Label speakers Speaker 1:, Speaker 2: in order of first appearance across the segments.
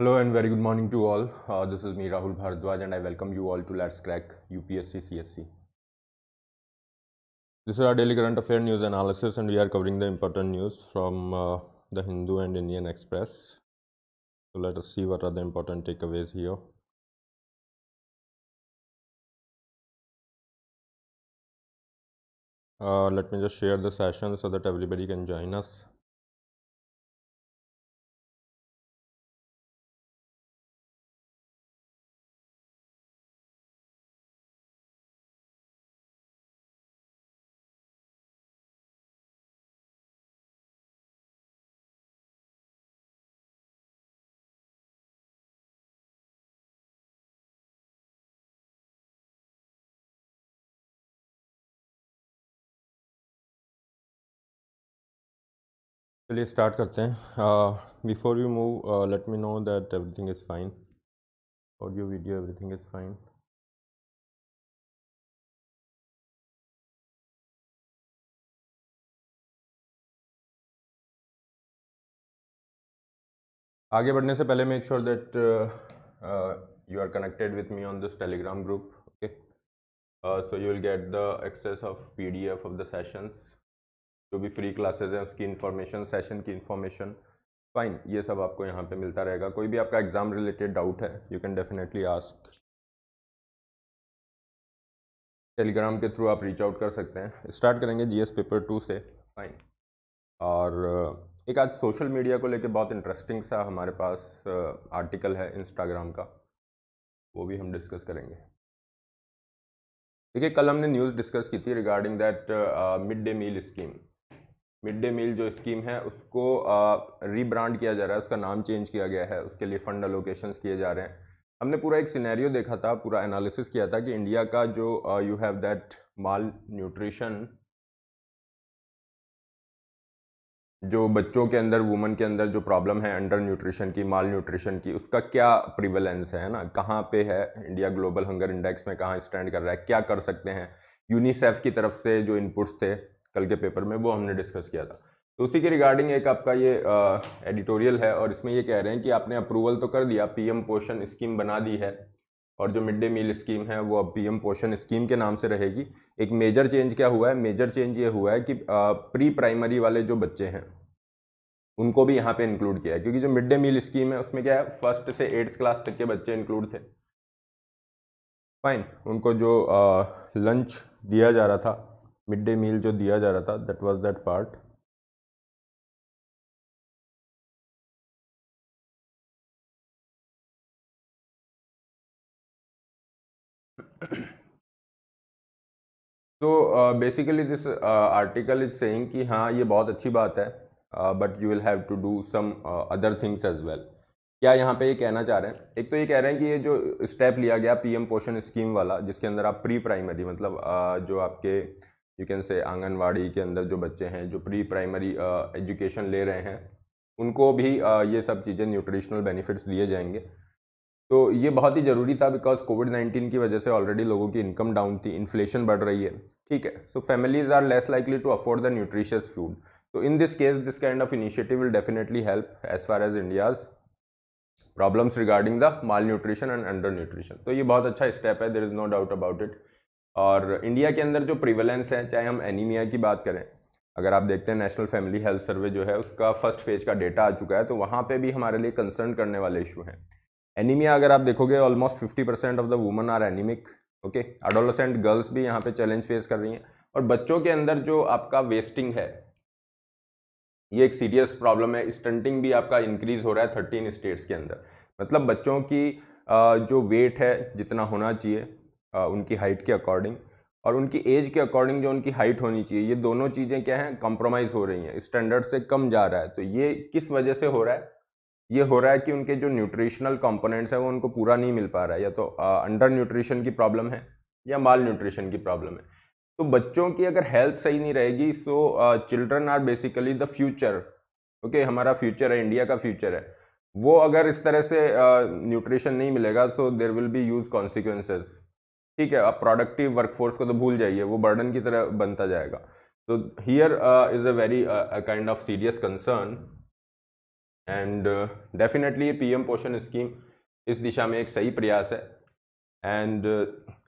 Speaker 1: Hello and very good morning to all. Uh, this is me Rahul Bhardwaj and I welcome you all to Let's Crack UPSC CSC. This is our daily current affair news analysis and we are covering the important news from uh, the Hindu and Indian Express. So let us see what are the important takeaways here.
Speaker 2: Uh, let me just share the session so that everybody can join us.
Speaker 3: चलिए start करते हैं before you move let me know that everything is fine audio video everything is fine
Speaker 1: आगे बढ़ने से पहले make sure that you are connected with me on this Telegram group okay so you will get the access of P D F of the sessions जो भी free classes है उसकी information session की information fine ये सब आपको
Speaker 3: यहाँ पे मिलता रहेगा कोई भी आपका एग्ज़ाम रिलेटेड डाउट है you can definitely ask Telegram के थ्रू आप रीच आउट कर सकते हैं स्टार्ट करेंगे जीएस पेपर टू से फाइन और
Speaker 1: uh, एक आज सोशल मीडिया को लेके बहुत इंटरेस्टिंग सा हमारे पास आर्टिकल uh, है इंस्टाग्राम का वो भी हम डिस्कस करेंगे देखिए कल हमने न्यूज़ डिस्कस की थी regarding that mid day meal scheme mid day meal जो स्कीम है उसको रीब्रांड किया जा रहा है उसका नाम चेंज किया गया है उसके लिए फ़ंड अलोकेशन किए जा रहे हैं हमने पूरा एक सिनेरियो देखा था पूरा एनालिसिस किया था कि इंडिया का जो you have that malnutrition जो बच्चों के अंदर वुमेन के अंदर जो प्रॉब्लम है अंडर न्यूट्रिशन की माल न्यूट्रिशन की उसका क्या प्रिवेलेंस है ना कहाँ पे है इंडिया ग्लोबल हंगर इंडेक्स में कहाँ स्टैंड कर रहा है क्या कर सकते हैं यूनिसेफ की तरफ से जो इनपुट्स थे कल के पेपर में वो हमने डिस्कस किया था तो उसी के रिगार्डिंग एक आपका ये एडिटोरियल है और इसमें ये कह रहे हैं कि आपने अप्रूवल तो कर दिया पीएम पोषण स्कीम बना दी है और जो मिड डे मील स्कीम है वो अब पीएम पोषण स्कीम के नाम से रहेगी एक मेजर चेंज क्या हुआ है मेजर चेंज ये हुआ है कि प्री प्राइमरी वाले जो बच्चे हैं उनको भी यहाँ पे इंक्लूड किया है क्योंकि जो मिड डे मील स्कीम है उसमें क्या है फर्स्ट से एट्थ क्लास तक के बच्चे इंक्लूड थे
Speaker 3: फाइन उनको जो लंच दिया जा रहा था मिड डे मील जो दिया जा रहा था दैट वाज दैट पार्ट
Speaker 1: तो basically this article is saying कि हाँ ये बहुत अच्छी बात है but you will have to do some other things as well क्या यहाँ पे ये कहना चाह रहे हैं एक तो ये कह रहे हैं कि ये जो स्टेप लिया गया पीएम पोषण स्कीम वाला जिसके अंदर आप प्री प्राइमरी मतलब uh, जो आपके यू कैन से आंगनवाड़ी के अंदर जो बच्चे हैं जो प्री प्राइमरी एजुकेशन ले रहे हैं उनको भी uh, ये सब चीज़ें न्यूट्रिशनल बेनिफिट्स दिए जाएंगे तो ये बहुत ही ज़रूरी था बिकॉज कोविड नाइन्टीन की वजह से ऑलरेडी लोगों की इनकम डाउन थी इन्फ्लेशन बढ़ रही है ठीक है so families are less likely to afford the nutritious food तो in this case this kind of initiative will definitely help as far as India's problems regarding the malnutrition and undernutrition तो ये बहुत अच्छा step है there is no doubt about it और India के अंदर जो प्रिवेलेंस है चाहे हम एनीमिया की बात करें अगर आप देखते हैं नेशनल फैमिली हेल्थ सर्वे जो है उसका फर्स्ट फेज का डेटा आ चुका है तो वहाँ पे भी हमारे लिए कंसर्न करने वाले इशू हैं एनीमिया अगर आप देखोगे almost fifty percent of the women are anaemic okay adolescent girls भी यहाँ पे चैलेंज फेस कर रही हैं और बच्चों के अंदर जो आपका वेस्टिंग है ये एक सीरियस प्रॉब्लम है स्टंटिंग भी आपका इंक्रीज हो रहा है थर्टीन स्टेट्स के अंदर मतलब बच्चों की जो वेट है जितना होना चाहिए उनकी हाइट के अकॉर्डिंग और उनकी एज के अकॉर्डिंग जो उनकी हाइट होनी चाहिए ये दोनों चीज़ें क्या हैं कॉम्प्रोमाइज़ हो रही हैं स्टैंडर्ड से कम जा रहा है तो ये किस वजह से हो रहा है ये हो रहा है कि उनके जो न्यूट्रिशनल कंपोनेंट्स हैं वो उनको पूरा नहीं मिल पा रहा है या तो अंडर न्यूट्रिशन की प्रॉब्लम है या माल न्यूट्रिशन की प्रॉब्लम है तो बच्चों की अगर हेल्थ सही नहीं रहेगी so children are basically the future okay हमारा फ्यूचर है इंडिया का फ्यूचर है वो अगर इस तरह से न्यूट्रिशन uh, नहीं मिलेगा so there will be huge consequences ठीक है आप प्रोडक्टिव वर्कफोर्स को तो भूल जाइए वो बर्डन की तरह बनता जाएगा तो here is a very kind of serious concern and definitely PM Poshan scheme इस दिशा में एक सही प्रयास है and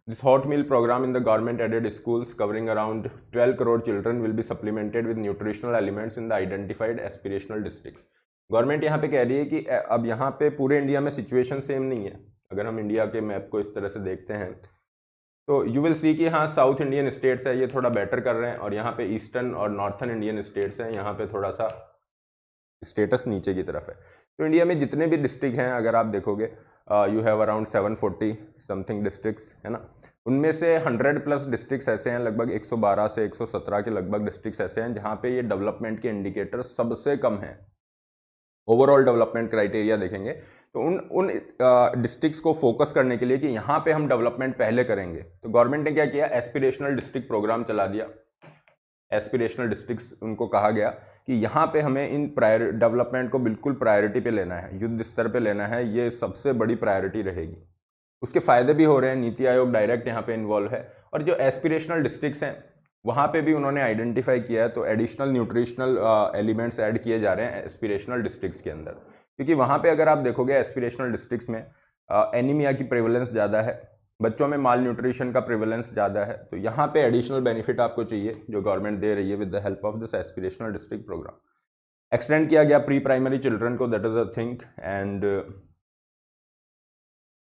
Speaker 1: this hot meal programme in the government aided schools covering around 12 crore children will be supplemented with nutritional elements in the identified aspirational districts government यहाँ पे कह रही है कि अब यहाँ पे पूरे इंडिया में सिचुएशन सेम नहीं है अगर हम इंडिया के मैप को इस तरह से देखते हैं तो यू विल सी कि हाँ साउथ इंडियन स्टेट्स है ये थोड़ा बेटर कर रहे हैं और यहाँ पे ईस्टर्न और नॉर्थन इंडियन स्टेट्स हैं यहाँ पे थोड़ा सा स्टेटस नीचे की तरफ है तो इंडिया में जितने भी डिस्ट्रिक्ट हैं अगर आप देखोगे you have around 740 something districts है ना उनमें से 100 प्लस डिस्ट्रिक्ट्स ऐसे हैं लगभग 112 से 117 के लगभग डिस्ट्रिक्ट्स ऐसे हैं जहाँ पे ये डेवलपमेंट के इंडिकेटर सबसे कम हैं ओवरऑल डेवलपमेंट क्राइटेरिया देखेंगे तो उन उन डिस्ट्रिक्ट्स को फोकस करने के लिए कि यहाँ पे हम डेवलपमेंट पहले करेंगे तो गवर्नमेंट ने क्या किया एस्पिरेशनल डिस्ट्रिक्ट प्रोग्राम चला दिया एस्पिरेशनल डिस्ट्रिक्ट्स उनको कहा गया कि यहाँ पे हमें इन प्रायर डेवलपमेंट को बिल्कुल प्रायोरिटी पे लेना है युद्ध स्तर पे लेना है ये सबसे बड़ी प्रायोरिटी रहेगी उसके फ़ायदे भी हो रहे हैं नीति आयोग डायरेक्ट यहाँ पे इन्वॉल्व है और जो एस्पिरेशनल डिस्ट्रिक्ट हैं वहाँ पे भी उन्होंने आइडेंटिफाई किया है तो एडिशनल न्यूट्रिशनल एलिमेंट्स ऐड किए जा रहे हैं एस्पिरेशनल डिस्ट्रिक्ट्स के अंदर क्योंकि वहाँ पे अगर आप देखोगे एस्पिरेशनल डिस्ट्रिक्ट्स में एनीमिया uh, की प्रेवलेंस ज़्यादा है बच्चों में माल न्यूट्रिशन का प्रेवलेंस ज़्यादा है तो यहाँ पे एडिशनल बेनिफिट आपको चाहिए जो गवर्नमेंट दे रही है with the help of this aspirational district programme extend किया गया प्री प्राइमरी चिल्ड्रन को that is a thing and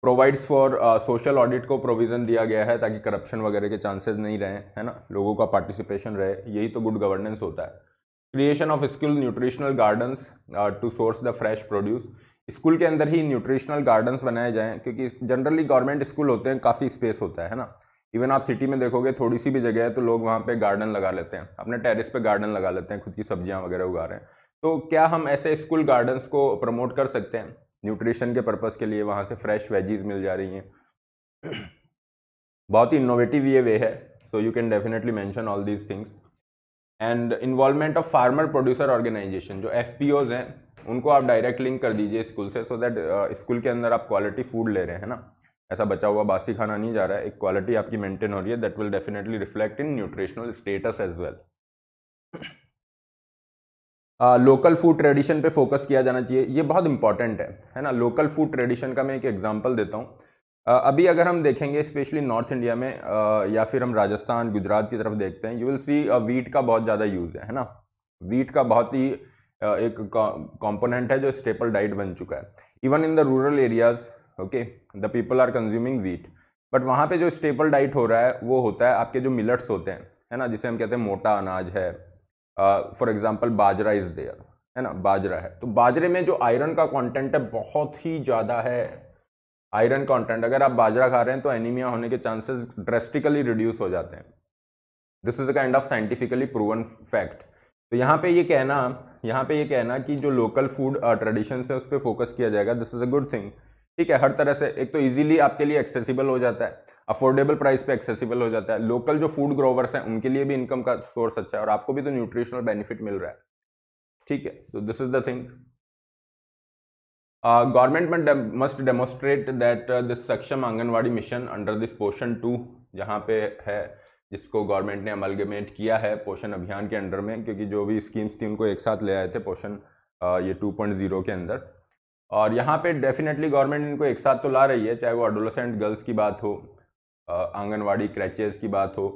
Speaker 1: provides for social audit को प्रोविज़न दिया गया है ताकि करप्शन वगैरह के चांसेस नहीं रहें है ना लोगों का पार्टिसिपेशन रहे यही तो गुड गवर्नेंस होता है creation of skill nutritional gardens to source the fresh produce school के अंदर ही न्यूट्रिशनल गार्डन्स बनाए जाएँ क्योंकि जनरली गवर्नमेंट स्कूल होते हैं काफ़ी स्पेस होता है, है ना इवन आप सिटी में देखोगे थोड़ी सी भी जगह है तो लोग वहाँ पे गार्डन लगा लेते हैं अपने टेरेस पे गार्डन लगा लेते हैं खुद की सब्जियाँ वगैरह उगा रहे हैं तो क्या हम ऐसे स्कूल गार्डन्स को प्रमोट कर सकते हैं न्यूट्रिशन के पर्पज़ के लिए वहाँ से फ्रेश वेजीज मिल जा रही हैं बहुत ही इनोवेटिव ये वे है so you can definitely mention all these things and involvement of farmer producer organisation जो एफ पी ओज हैं उनको आप डायरेक्ट लिंक कर दीजिए स्कूल से सो दैट स्कूल के अंदर आप क्वालिटी फूड ले रहे हैं ना ऐसा बचा हुआ बासी खाना नहीं जा रहा है एक क्वालिटी आपकी मेंटेन हो रही है that will definitely reflect in nutritional status as well local food tradition पे फोकस किया जाना चाहिए ये बहुत इंपॉर्टेंट है है ना लोकल फूड ट्रेडिशन का मैं एक एग्जांपल देता हूँ अभी अगर हम देखेंगे स्पेशली नॉर्थ इंडिया में आ, या फिर हम राजस्थान गुजरात की तरफ देखते हैं यू विल सी वीट का बहुत ज़्यादा यूज़ है है ना वीट का बहुत ही एक कॉम्पोनेंट है जो स्टेपल डाइट बन चुका है even in the rural areas okay the people are consuming wheat but वहाँ पे जो स्टेपल डाइट हो रहा है वो होता है आपके जो मिलट्स होते हैं है ना जिसे हम कहते हैं मोटा अनाज है for example bajra is there है ना बाजरा है तो बाजरे में जो आयरन का कंटेंट है बहुत ही ज़्यादा है आयरन कंटेंट अगर आप बाजरा खा रहे हैं तो एनीमिया होने के चांसेस ड्रेस्टिकली रिड्यूस हो जाते हैं this is a kind of scientifically proven fact तो यहाँ पे ये यह कहना यहाँ पे ये यह कहना कि जो लोकल फूड ट्रेडिशन है उस पर फोकस किया जाएगा this is a good thing ठीक है हर तरह से एक तो इजीली आपके लिए एक्सेसिबल हो जाता है अफोर्डेबल प्राइस पे एक्सेसिबल हो जाता है लोकल जो फूड ग्रोवर्स हैं उनके लिए भी इनकम का सोर्स अच्छा है और आपको भी तो न्यूट्रिशनल बेनिफिट मिल रहा है ठीक है so this is the thing government must demonstrate that this Saksham Anganwadi mission under this portion two जहाँ पे है जिसको गवर्नमेंट ने अमलगमेंट किया है पोषण अभियान के अंडर में क्योंकि जो भी स्कीम्स थी उनको एक साथ ले आए थे पोषण uh, ये 2.0 के अंदर और यहाँ पे डेफिनेटली गवर्नमेंट इनको एक साथ तो ला रही है चाहे वो अडोलसेंट गर्ल्स की बात हो आंगनवाड़ी क्रैचेज की बात हो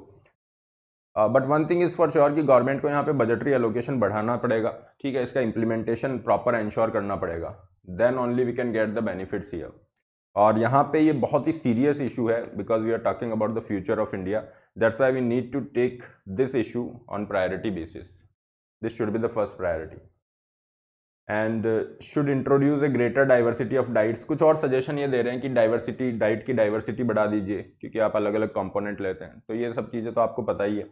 Speaker 1: but one thing is for sure कि गवर्नमेंट को यहाँ पे बजटरी एलोकेशन बढ़ाना पड़ेगा ठीक है इसका इम्प्लीमेंटेशन प्रॉपर इंश्योर करना पड़ेगा then only we can get the benefits here और यहाँ पे ये बहुत ही सीरियस इशू है because we are talking about the future of India that's why we need to take this issue on priority basis this should be the first priority and should introduce a greater diversity of diets कुछ और suggestion ये दे रहे हैं कि diversity diet की diversity बढ़ा दीजिए क्योंकि आप अलग अलग कंपोनेंट लेते हैं तो ये सब चीज़ें तो आपको पता ही है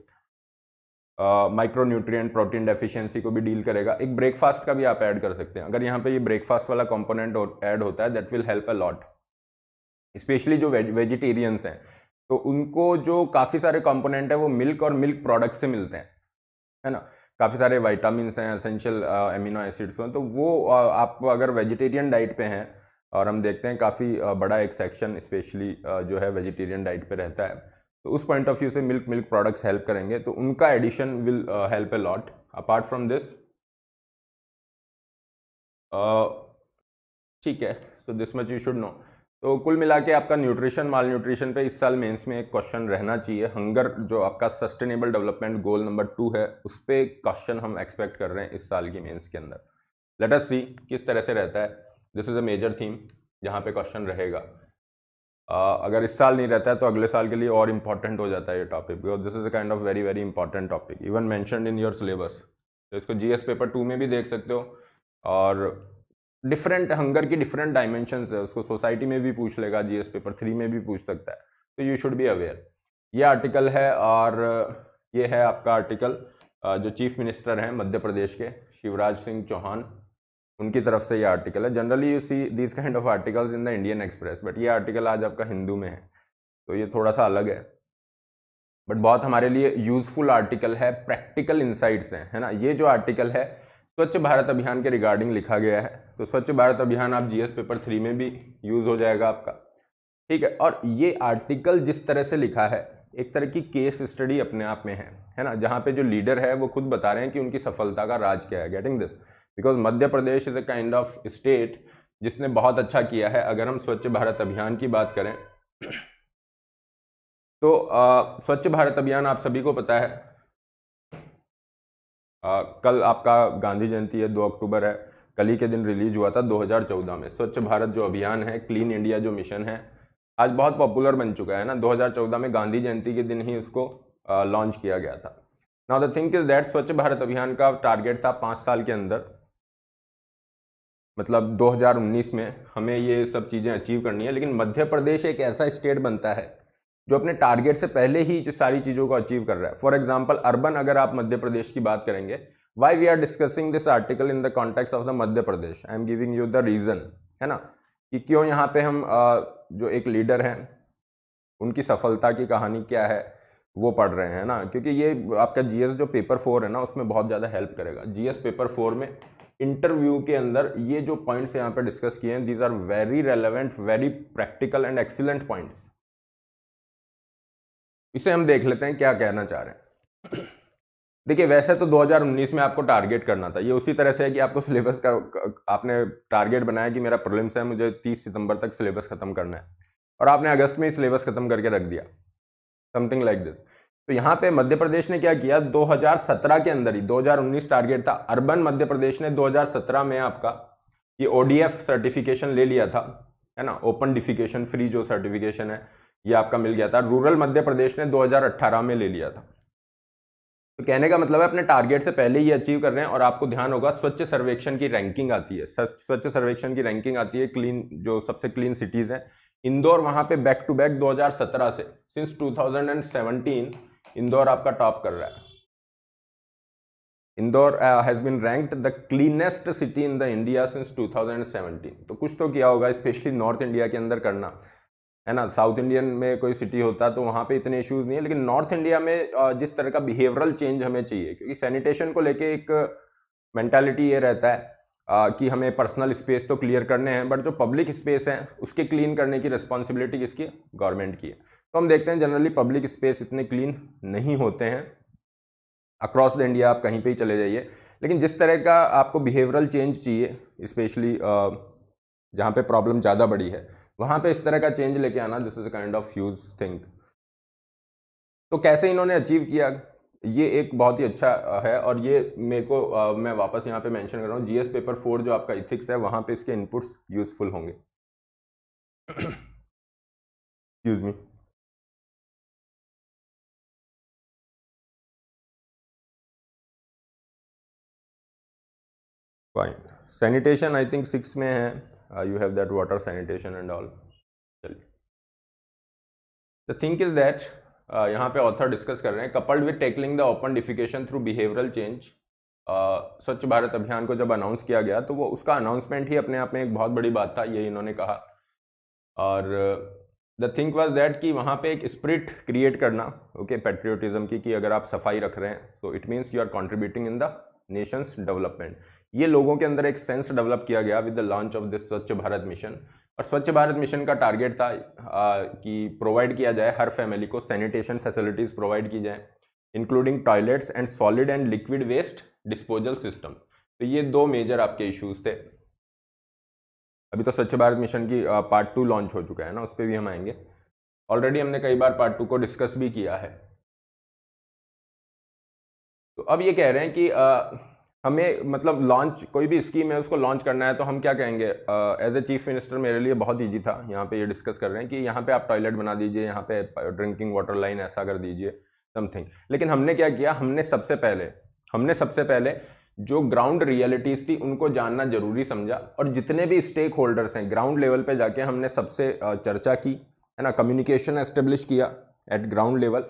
Speaker 1: माइक्रो प्रोटीन डेफिशिएंसी को भी डील करेगा एक ब्रेकफास्ट का भी आप ऐड कर सकते हैं अगर यहाँ पर ये ब्रेकफास्ट वाला कॉम्पोनेंट ऐड होता है that will help a lot specially जो वेजिटेरियंस हैं तो उनको जो काफ़ी सारे कॉम्पोनेंट हैं वो मिल्क और मिल्क प्रोडक्ट से मिलते हैं है ना काफ़ी सारे वाइटामिन हैं असेंशियल एमिनो एसिड्स हैं तो वो आप अगर वेजिटेरियन डाइट पे हैं और हम देखते हैं काफ़ी बड़ा एक सेक्शन स्पेशली जो है वेजिटेरियन डाइट पे रहता है तो उस पॉइंट ऑफ व्यू से मिल्क मिल्क प्रोडक्ट्स हेल्प करेंगे तो उनका addition will help a lot apart from this ठीक है so this much you should know तो कुल मिला के आपका न्यूट्रिशन माल न्यूट्रिशन पे इस साल मेंस में एक क्वेश्चन रहना चाहिए हंगर जो आपका sustainable development goal number two है उस पर क्वेश्चन हम एक्सपेक्ट कर रहे हैं इस साल की मेंस के अंदर लेट अस सी किस तरह से रहता है this is a major theme जहाँ पे क्वेश्चन रहेगा uh, अगर इस साल नहीं रहता है तो अगले साल के लिए और इम्पॉर्टेंट हो जाता है ये topic because this is a kind of very very important topic even mention in your syllabus तो इसको जी पेपर टू में भी देख सकते हो और डिफरेंट हंगर की डिफरेंट डायमेंशन है उसको सोसाइटी में भी पूछ लेगा जी एस पेपर थ्री में भी पूछ सकता है तो यू शुड बी अवेयर ये आर्टिकल है और ये है आपका आर्टिकल जो चीफ मिनिस्टर हैं मध्य प्रदेश के शिवराज सिंह चौहान उनकी तरफ से ये आर्टिकल है generally you see this kind of articles in the Indian Express but ये आर्टिकल आज आपका हिंदू में है तो ये थोड़ा सा अलग है बट बहुत हमारे लिए यूज़फुल आर्टिकल है प्रैक्टिकल इंसाइट्स हैं है ना ये जो आर्टिकल है स्वच्छ भारत अभियान के रिगार्डिंग लिखा गया है तो स्वच्छ भारत अभियान आप जीएस पेपर थ्री में भी यूज़ हो जाएगा आपका ठीक है और ये आर्टिकल जिस तरह से लिखा है एक तरह की केस स्टडी अपने आप में है है ना जहाँ पे जो लीडर है वो खुद बता रहे हैं कि उनकी सफलता का राज क्या है getting this because Madhya Pradesh is a kind of state जिसने बहुत अच्छा किया है अगर हम स्वच्छ भारत अभियान की बात करें तो स्वच्छ भारत अभियान आप सभी को पता है आ, कल आपका गांधी जयंती है दो अक्टूबर है कल ही के दिन रिलीज हुआ था 2014 में स्वच्छ भारत जो अभियान है क्लीन इंडिया जो मिशन है आज बहुत पॉपुलर बन चुका है ना 2014 में गांधी जयंती के दिन ही उसको लॉन्च किया गया था now the think is that Swachh Bharat अभियान का टारगेट था पाँच साल के अंदर मतलब 2019 में हमें ये सब चीज़ें अचीव करनी है लेकिन मध्य प्रदेश एक ऐसा स्टेट बनता है जो अपने टारगेट से पहले ही जो सारी चीज़ों को अचीव कर रहा है फॉर एग्जाम्पल अर्बन अगर आप मध्य प्रदेश की बात करेंगे why we are discussing this article in the context of the Madhya Pradesh I am giving you the reason है ना कि क्यों यहाँ पे हम जो एक लीडर हैं उनकी सफलता की कहानी क्या है वो पढ़ रहे हैं ना क्योंकि ये आपका जी जो पेपर फोर है ना उसमें बहुत ज़्यादा हेल्प करेगा जी पेपर फोर में इंटरव्यू के अंदर ये जो पॉइंट्स यहाँ पे डिस्कस किए हैं these are very relevant very practical and excellent points इसे हम देख लेते हैं क्या कहना चाह रहे हैं देखिए वैसे तो 2019 में आपको टारगेट करना था ये उसी तरह से है कि आपको सिलेबस का आपने टारगेट बनाया कि मेरा प्रॉब्लम्स है मुझे 30 सितंबर तक सिलेबस ख़त्म करना है और आपने अगस्त में ही सिलेबस ख़त्म करके रख दिया समथिंग लाइक दिस तो यहाँ पे मध्य प्रदेश ने क्या किया 2017 के अंदर ही 2019 टारगेट था अर्बन मध्य प्रदेश ने 2017 में आपका ये ओडीएफ सर्टिफिकेशन ले लिया था है ना ओपन डिफिकेशन फ्री जो सर्टिफिकेशन है ये आपका मिल गया था रूरल मध्य प्रदेश ने 2018 में ले लिया था तो कहने का मतलब है अपने टारगेट से पहले ही अचीव कर रहे हैं और आपको ध्यान होगा स्वच्छ सर्वेक्षण की रैंकिंग आती है स्वच्छ सर्वेक्षण की रैंकिंग आती है क्लीन जो सबसे क्लीन सिटीज़ हैं इंदौर वहां पे बैक टू बैक 2017 से सिंस 2017 इंदौर आपका टॉप कर रहा है Indore has been ranked the cleanest city in the India since 2017 तो कुछ तो किया होगा स्पेशली नॉर्थ इंडिया के अंदर करना है ना साउथ इंडियन में कोई सिटी होता तो वहाँ पे इतने इश्यूज नहीं है लेकिन नॉर्थ इंडिया में जिस तरह का बिहेवियरल चेंज हमें चाहिए क्योंकि सैनिटेशन को लेके एक मैंटेलिटी ये रहता है कि हमें पर्सनल स्पेस तो क्लियर करने हैं बट जो पब्लिक स्पेस है उसके क्लीन करने की रिस्पॉन्सिबिलिटी किसकी गवर्नमेंट की है तो हम देखते हैं जनरली पब्लिक स्पेस इतने क्लीन नहीं होते हैं अक्रॉस द इंडिया आप कहीं पर ही चले जाइए लेकिन जिस तरह का आपको बिहेवियरल चेंज चाहिए स्पेशली जहाँ पे प्रॉब्लम ज़्यादा बड़ी है वहां पे इस तरह का चेंज लेके आना this is a kind of huge think तो कैसे इन्होंने अचीव किया ये एक बहुत ही अच्छा है और ये मेरे को आ, मैं वापस यहाँ पे मेंशन कर रहा हूँ जीएस पेपर फोर जो आपका इथिक्स है वहाँ पे इसके इनपुट्स यूजफुल होंगे
Speaker 3: excuse me fine sanitation I think six में है you have that water sanitation and all चलिए द थिंक इज
Speaker 1: दैट यहाँ पे ऑथर डिस्कस कर रहे हैं coupled with tackling the open defecation through behavioural change Swachh Bharat अभियान को जब अनाउंस किया गया तो वो उसका अनाउंसमेंट ही अपने आप में एक बहुत बड़ी बात था ये इन्होंने कहा और द थिंक वॉज दैट कि वहाँ पे एक स्प्रिट क्रिएट करना ओके okay, पेट्रियोटिज्म की कि अगर आप सफाई रख रहे हैं so it means you are contributing in the nation's development ये लोगों के अंदर एक सेंस डेवलप किया गया with the launch of this Swachh Bharat mission और स्वच्छ भारत मिशन का टारगेट था आ, कि प्रोवाइड किया जाए हर फैमिली को सैनिटेशन फैसिलिटीज़ प्रोवाइड की जाए including toilets and solid and liquid waste disposal system तो ये दो मेजर आपके इश्यूज़ थे अभी तो स्वच्छ भारत मिशन की पार्ट टू लॉन्च हो चुका है ना उस पर भी हम आएंगे ऑलरेडी हमने कई बार पार्ट टू को डिस्कस भी किया है तो अब ये कह रहे हैं कि आ, हमें मतलब लॉन्च कोई भी स्कीम है उसको लॉन्च करना है तो हम क्या कहेंगे एज ए चीफ मिनिस्टर मेरे लिए बहुत ईजी था यहाँ पे ये डिस्कस कर रहे हैं कि यहाँ पे आप टॉयलेट बना दीजिए यहाँ पे ड्रिंकिंग वाटर लाइन ऐसा कर दीजिए समथिंग लेकिन हमने क्या किया हमने सबसे पहले हमने सबसे पहले जो ग्राउंड रियलिटीज़ थी उनको जानना जरूरी समझा और जितने भी स्टेक होल्डर्स हैं ग्राउंड लेवल पर जाके हमने सबसे चर्चा की है ना कम्युनिकेशन एस्टेब्लिश किया एट ग्राउंड लेवल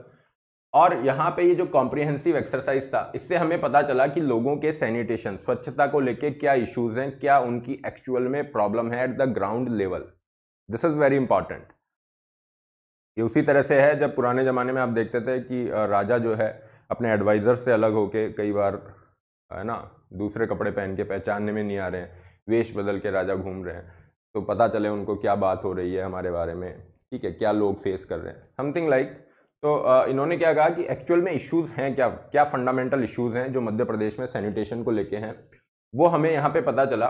Speaker 1: और यहाँ पे ये जो कॉम्प्रिहेंसिव एक्सरसाइज था इससे हमें पता चला कि लोगों के सैनिटेशन स्वच्छता को लेके क्या इश्यूज हैं क्या उनकी एक्चुअल में प्रॉब्लम है at the ground level this is very important ये उसी तरह से है जब पुराने ज़माने में आप देखते थे कि राजा जो है अपने एडवाइज़र से अलग होके कई बार है ना दूसरे कपड़े पहन के पहचानने में नहीं आ रहे हैं वेश बदल के राजा घूम रहे हैं तो पता चले उनको क्या बात हो रही है हमारे बारे में ठीक है क्या लोग फेस कर रहे हैं समथिंग लाइक like, तो इन्होंने क्या कहा कि एक्चुअल में इश्यूज़ हैं क्या क्या फंडामेंटल इश्यूज़ हैं जो मध्य प्रदेश में सैनिटेशन को लेके हैं वो हमें यहाँ पे पता चला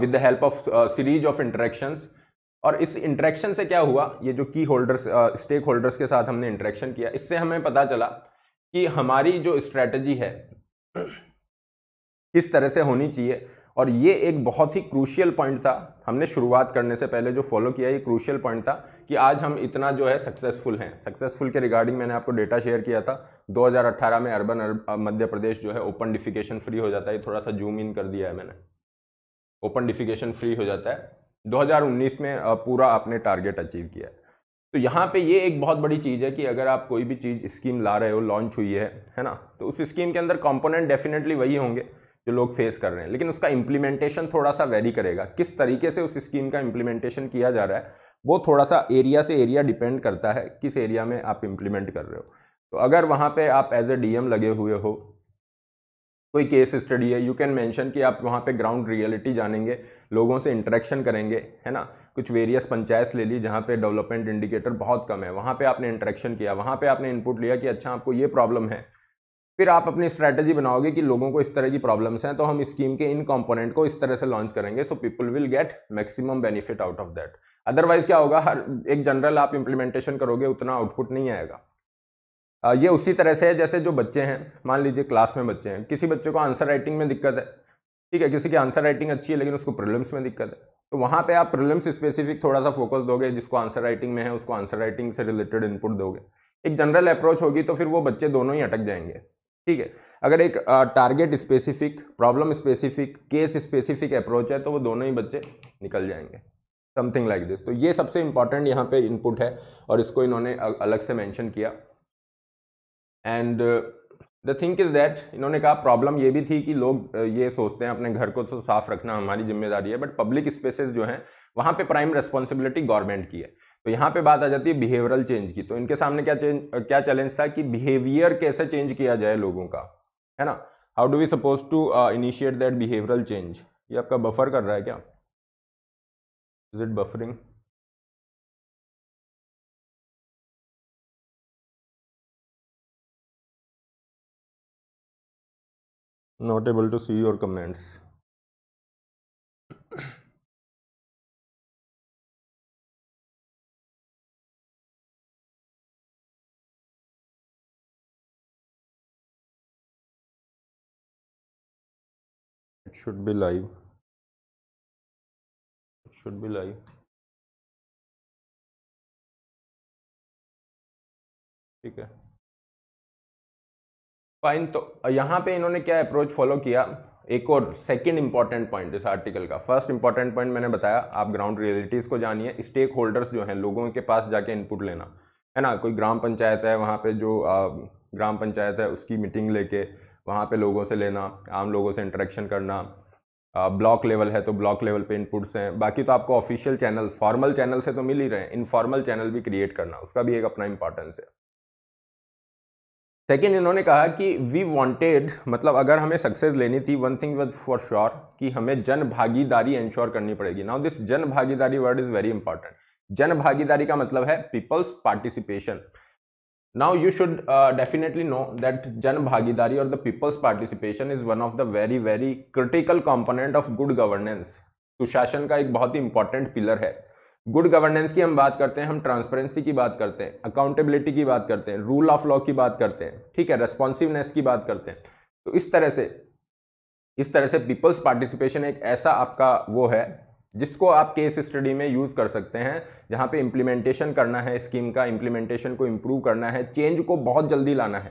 Speaker 1: with the help of series of interactions और इस इंटरेक्शन से क्या हुआ ये जो की होल्डर्स स्टेक होल्डर्स के साथ हमने इंटरेक्शन किया इससे हमें पता चला कि हमारी जो स्ट्रेटजी है किस तरह से होनी चाहिए और ये एक बहुत ही क्रूशियल पॉइंट था हमने शुरुआत करने से पहले जो फॉलो किया ये क्रूशियल पॉइंट था कि आज हम इतना जो है सक्सेसफुल हैं सक्सेसफुल के रिगार्डिंग मैंने आपको डेटा शेयर किया था 2018 में अर्बन मध्य प्रदेश जो है ओपन डिफिकेशन फ्री हो जाता है थोड़ा सा जूम इन कर दिया है मैंने ओपन डिफिकेशन फ्री हो जाता है 2019 में पूरा आपने टारगेट अचीव किया है तो यहाँ पे ये एक बहुत बड़ी चीज़ है कि अगर आप कोई भी चीज़ स्कीम ला रहे हो लॉन्च हुई है है ना तो उस स्कीम के अंदर कंपोनेंट डेफिनेटली वही होंगे जो लोग फेस कर रहे हैं लेकिन उसका इम्प्लीमेंटेशन थोड़ा सा वेरी करेगा किस तरीके से उस स्कीम का इम्प्लीमेंटेशन किया जा रहा है वो थोड़ा सा एरिया से एरिया डिपेंड करता है किस एरिया में आप इम्प्लीमेंट कर रहे हो तो अगर वहाँ पर आप एज ए एम लगे हुए हो कोई केस स्टडी है यू कैन मेंशन कि आप वहाँ पे ग्राउंड रियलिटी जानेंगे लोगों से इंटरेक्शन करेंगे है ना कुछ वेरियस पंचायत ले ली जहाँ पे डेवलपमेंट इंडिकेटर बहुत कम है वहाँ पे आपने इंटरेक्शन किया वहाँ पे आपने इनपुट लिया कि अच्छा आपको ये प्रॉब्लम है फिर आप अपनी स्ट्रैटेजी बनाओगे कि लोगों को इस तरह की प्रॉब्लम्स हैं तो हम स्कीम के इन कंपोनेंट को इस तरह से लॉन्च करेंगे so people will get maximum benefit out of that otherwise क्या होगा हर एक जनरल आप इम्प्लीमेंटेशन करोगे उतना आउटपुट नहीं आएगा ये उसी तरह से है जैसे जो बच्चे हैं मान लीजिए क्लास में बच्चे हैं किसी बच्चे को आंसर राइटिंग में दिक्कत है ठीक है किसी की आंसर राइटिंग अच्छी है लेकिन उसको प्रॉब्लम्स में दिक्कत है तो वहाँ पे आप प्रॉब्लम्स स्पेसिफिक थोड़ा सा फोकस दोगे जिसको आंसर राइटिंग में है उसको आंसर राइटिंग से रिलेटेड इनपुट दोगे एक जनरल अप्रोच होगी तो फिर वो बच्चे दोनों ही अटक जाएंगे ठीक है अगर एक target specific problem specific case specific approach है तो वो दोनों ही बच्चे निकल जाएंगे समथिंग लाइक दिस तो ये सबसे इंपॉर्टेंट यहाँ पे इनपुट है और इसको इन्होंने अलग से मैंशन किया and the think is that इन्होंने कहा प्रॉब्लम ये भी थी कि लोग ये सोचते हैं अपने घर को तो साफ रखना हमारी जिम्मेदारी है बट पब्लिक स्पेसेस जो हैं वहाँ पे प्राइम रेस्पॉन्सिबिलिटी गवर्नमेंट की है तो यहाँ पे बात आ जाती है बिहेवियरल चेंज की तो इनके सामने क्या चेंज क्या चैलेंज था कि बिहेवियर कैसे चेंज किया जाए लोगों का है ना
Speaker 3: how do we suppose to initiate that behavioural change ये आपका बफर कर रहा है क्या is it buffering
Speaker 2: not able to see your comments it should be live it should be live
Speaker 3: ठीक है फाइन तो यहाँ पे इन्होंने क्या अप्रोच फॉलो किया एक और सेकंड इंपॉर्टेंट पॉइंट इस आर्टिकल का फर्स्ट इंपॉर्टेंट पॉइंट
Speaker 1: मैंने बताया आप ग्राउंड रियलिटीज़ को जानिए स्टेक होल्डर्स जो हैं लोगों के पास जाके इनपुट लेना है ना कोई ग्राम पंचायत है वहाँ पे जो आ, ग्राम पंचायत है उसकी मीटिंग लेके वहाँ पे लोगों से लेना आम लोगों से इंटरेक्शन करना ब्लॉक लेवल है तो ब्लॉक लेवल पे इनपुट्स हैं बाकी तो आपको ऑफिशियल चैनल फॉर्मल चैनल से तो मिल ही रहे हैं इनफॉर्मल चैनल भी क्रिएट करना उसका भी एक अपना इंपॉर्टेंस है सेकेंड इन्होंने कहा कि वी वॉन्टेड मतलब अगर हमें सक्सेस लेनी थी one thing was for sure कि हमें जन भागीदारी इंश्योर करनी पड़ेगी नाउ दिस जन भागीदारी वर्ड इज़ वेरी इंपॉर्टेंट जन भागीदारी का मतलब है people's participation Now you should uh, definitely know that Jan Bhagidari or the people's participation is one of the very very critical component of good governance. सुशासन का एक बहुत ही इंपॉर्टेंट पिलर है गुड गवर्नेंस की हम बात करते हैं हम ट्रांसपेरेंसी की बात करते हैं अकाउंटेबिलिटी की बात करते हैं रूल ऑफ लॉ की बात करते हैं ठीक है रेस्पॉन्सिवनेस की बात करते हैं तो इस तरह से इस तरह से पीपल्स पार्टिसिपेशन एक ऐसा आपका वो है जिसको आप केस स्टडी में यूज़ कर सकते हैं जहाँ पे इम्प्लीमेंटेशन करना है स्कीम का इम्प्लीमेंटेशन को इम्प्रूव करना है चेंज को बहुत जल्दी लाना है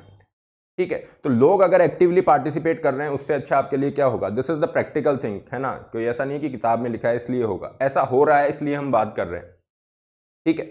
Speaker 1: ठीक है तो लोग अगर एक्टिवली पार्टिसिपेट कर रहे हैं उससे अच्छा आपके लिए क्या होगा this is the practical thing है ना कोई ऐसा नहीं कि किताब में लिखा है इसलिए होगा ऐसा हो रहा है इसलिए हम बात कर रहे हैं ठीक है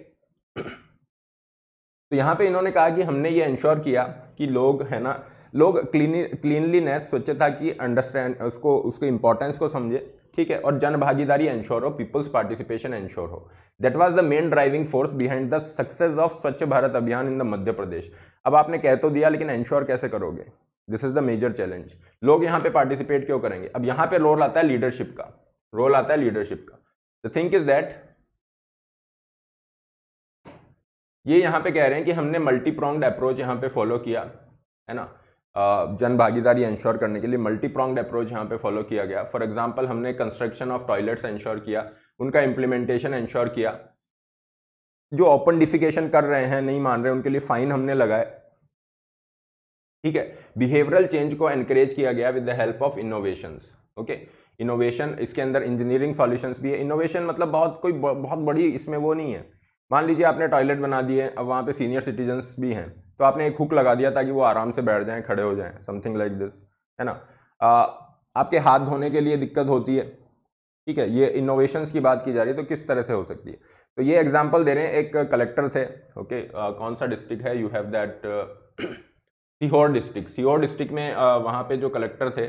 Speaker 1: तो यहाँ पे इन्होंने कहा कि हमने ये इंश्योर किया कि लोग है ना लोग क्लीन क्लीनलीनेस स्वच्छता की अंडरस्टैंड उसको उसके इंपॉर्टेंस को समझे ठीक है और जन भागीदारी एंश्योर हो पीपल्स पार्टिसिपेशन एंश्योर हो that was the main driving force behind the success of Swachh Bharat अभियान इन द मध्य प्रदेश अब आपने कह तो दिया लेकिन एंश्योर कैसे करोगे this is the major challenge लोग यहाँ पे पार्टिसिपेट क्यों करेंगे अब यहाँ पे रोल आता है लीडरशिप का रोल आता है लीडरशिप का द थिंक इज दैट ये यहाँ पे कह रहे हैं कि हमने मल्टी प्रोंग्ड अप्रोच यहाँ पे फॉलो किया है ना जन भागीदारी इंश्योर करने के लिए मल्टी प्रॉन्ग्ड अप्रोच यहाँ पे फॉलो किया गया फॉर एग्जांपल हमने कंस्ट्रक्शन ऑफ टॉयलेट्स इंश्योर किया उनका इम्प्लीमेंटेशन इंश्योर किया जो ओपन डिफिकेशन कर रहे हैं नहीं मान रहे उनके लिए फाइन हमने लगाए ठीक है बिहेवियरल चेंज को एनकरेज किया गया with the help of innovations okay innovation इसके अंदर इंजीनियरिंग सॉल्यूशंस भी है इनोवेशन मतलब बहुत कोई बहुत बड़ी इसमें वो नहीं है मान लीजिए आपने टॉयलेट बना दिए अब वहाँ पे सीनियर सिटीजन्स भी हैं तो आपने एक हुक लगा दिया ताकि वो आराम से बैठ जाएं खड़े हो जाएं समथिंग लाइक दिस है ना आ, आपके हाथ धोने के लिए दिक्कत होती है ठीक है ये इनोवेशंस की बात की जा रही है तो किस तरह से हो सकती है तो ये एग्जाम्पल दे रहे हैं एक कलेक्टर थे ओके आ, कौन सा डिस्ट्रिक्ट है you have that Sehore district Sehore district में आ, वहाँ पे जो कलेक्टर थे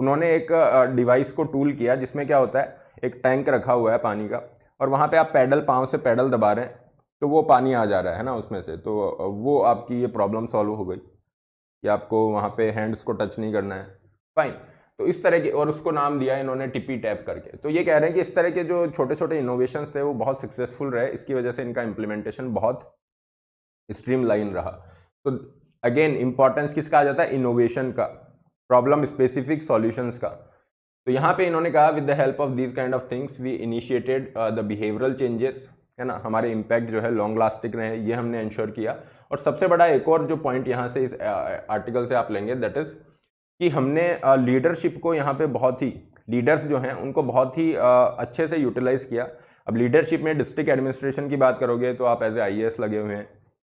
Speaker 1: उन्होंने एक डिवाइस को टूल किया जिसमें क्या होता है एक टैंक रखा हुआ है पानी का और वहाँ पे आप पैडल पाँव से पैडल दबा रहे हैं तो वो पानी आ जा रहा है ना उसमें से तो वो आपकी ये प्रॉब्लम सॉल्व हो गई कि आपको वहाँ पे हैंड्स को टच नहीं करना है फाइन तो इस तरह के और उसको नाम दिया इन्होंने टिपी टैप करके तो ये कह रहे हैं कि इस तरह के जो छोटे छोटे इनोवेशंस थे वो बहुत सक्सेसफुल रहे इसकी वजह से इनका इम्प्लीमेंटेशन बहुत स्ट्रीम लाइन रहा तो अगेन इंपॉर्टेंस किसका आ जाता है इनोवेशन का प्रॉब्लम स्पेसिफिक सॉल्यूशंस का तो यहाँ पे इन्होंने कहा with the help of these kind of things we initiated the behavioural changes है ना हमारे इम्पैक्ट जो है लॉन्ग लास्टिंग रहे ये हमने इंश्योर किया और सबसे बड़ा एक और जो पॉइंट यहाँ से इस आर्टिकल uh, से आप लेंगे दैट इज़ कि हमने लीडरशिप uh, को यहाँ पे बहुत ही लीडर्स जो हैं उनको बहुत ही uh, अच्छे से यूटिलाइज़ किया अब लीडरशिप में डिस्ट्रिक्ट एडमिनिस्ट्रेशन की बात करोगे तो आप एज ए आई लगे हुए हैं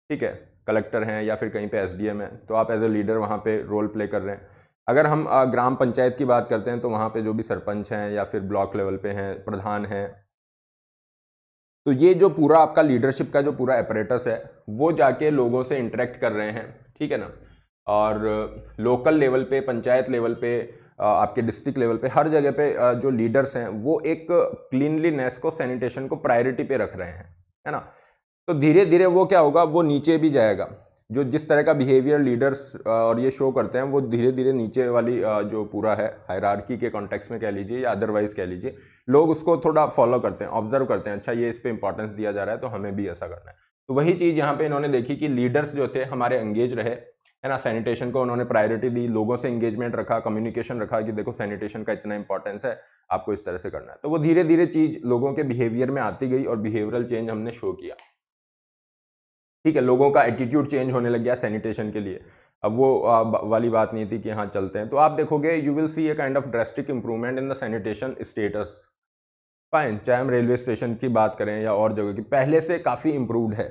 Speaker 1: ठीक है कलेक्टर हैं या फिर कहीं पे एस हैं तो आप एज ए लीडर वहाँ पे रोल प्ले कर रहे हैं अगर हम ग्राम पंचायत की बात करते हैं तो वहाँ पे जो भी सरपंच हैं या फिर ब्लॉक लेवल पे हैं प्रधान हैं तो ये जो पूरा आपका लीडरशिप का जो पूरा एपरेटस है वो जाके लोगों से इंटरेक्ट कर रहे हैं ठीक है ना और लोकल लेवल पे पंचायत लेवल पे आपके डिस्ट्रिक्ट लेवल पे हर जगह पे जो लीडर्स हैं वो एक क्लीनलीनेस को सैनिटेशन को प्रायोरिटी पे रख रहे हैं है ना तो धीरे धीरे वो क्या होगा वो नीचे भी जाएगा जो जिस तरह का बिहेवियर लीडर्स और ये शो करते हैं वो धीरे धीरे नीचे वाली जो पूरा है हायरार्की के कॉन्टेक्स्ट में कह लीजिए या अदरवाइज कह लीजिए लोग उसको थोड़ा फॉलो करते हैं ऑब्जर्व करते हैं अच्छा ये इस पर इंपॉर्टेंस दिया जा रहा है तो हमें भी ऐसा करना है तो वही चीज़ यहाँ पे इन्होंने देखी कि लीडर्स जो थे हमारे एंगेज रहे है ना सैनिटेशन को उन्होंने प्रायोरिटी दी लोगों से इंगेजमेंट रखा कम्युनिकेशन रखा कि देखो सैनिटेशन का इतना इंपॉर्टेंस है आपको इस तरह से करना है तो वो धीरे धीरे चीज़ लोगों के बिहेवियर में आती गई और बिहेवियरल चेंज हमने शो किया ठीक है लोगों का एटीट्यूड चेंज होने लग गया सैनिटेशन के लिए अब वो वाली बात नहीं थी कि हाँ चलते हैं तो आप देखोगे you will see a kind of drastic improvement in the sanitation status fine चाहे हम रेलवे स्टेशन की बात करें या और जगह की पहले से काफ़ी इंप्रूवड है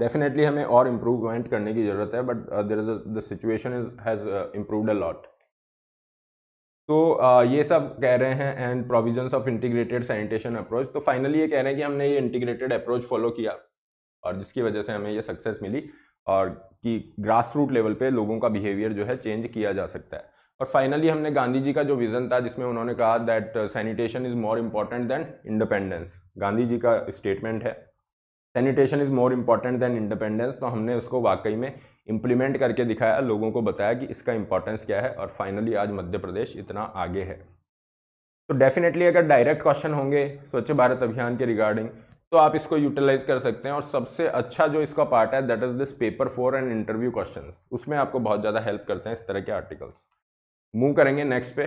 Speaker 1: डेफिनेटली हमें और इम्प्रूवमेंट करने की ज़रूरत है but there the situation is has improved a lot तो ये सब कह रहे हैं and provisions of integrated sanitation approach तो फाइनली ये कह रहे हैं कि हमने ये इंटीग्रेटेड अप्रोच फॉलो किया और जिसकी वजह से हमें ये सक्सेस मिली और कि ग्रास रूट लेवल पे लोगों का बिहेवियर जो है चेंज किया जा सकता है और फाइनली हमने गांधी जी का जो विज़न था जिसमें उन्होंने कहा that sanitation is more important than independence Gandhi ji का स्टेटमेंट है sanitation is more important than independence तो हमने उसको वाकई में इम्प्लीमेंट करके दिखाया लोगों को बताया कि इसका इंपॉर्टेंस क्या है और फाइनली आज मध्य प्रदेश इतना आगे है तो डेफिनेटली अगर डायरेक्ट क्वेश्चन होंगे स्वच्छ भारत अभियान के रिगार्डिंग तो आप इसको यूटिलाइज कर सकते हैं और सबसे अच्छा जो इसका पार्ट है that is this paper four and interview question उसमें आपको बहुत ज़्यादा हेल्प करते हैं इस तरह के आर्टिकल्स मूव करेंगे नेक्स्ट पे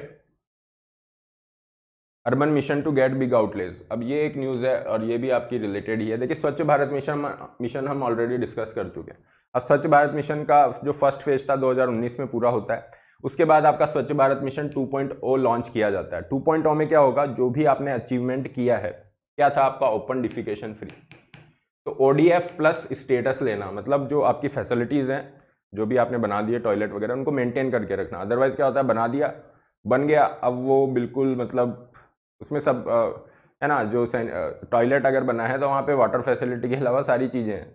Speaker 1: urban mission to get big outlays अब ये एक न्यूज़ है और ये भी आपकी रिलेटेड ही है देखिए स्वच्छ भारत मिशन मिशन हम ऑलरेडी डिस्कस कर चुके हैं अब स्वच्छ भारत मिशन का जो फर्स्ट फेज था 2019 में पूरा होता है उसके बाद आपका स्वच्छ भारत मिशन 2.0 लॉन्च किया जाता है 2.0 में क्या होगा जो भी आपने अचीवमेंट किया है क्या था आपका ओपन डिफिकेशन फ्री तो ओ प्लस स्टेटस लेना मतलब जो आपकी फैसिलिटीज़ हैं जो भी आपने बना दिए टॉयलेट वगैरह उनको मेंटेन करके रखना अदरवाइज़ क्या होता है बना दिया बन गया अब वो बिल्कुल मतलब उसमें सब आ, है ना जो टॉयलेट अगर बना है तो वहाँ पे वाटर फैसिलिटी के अलावा सारी चीज़ें हैं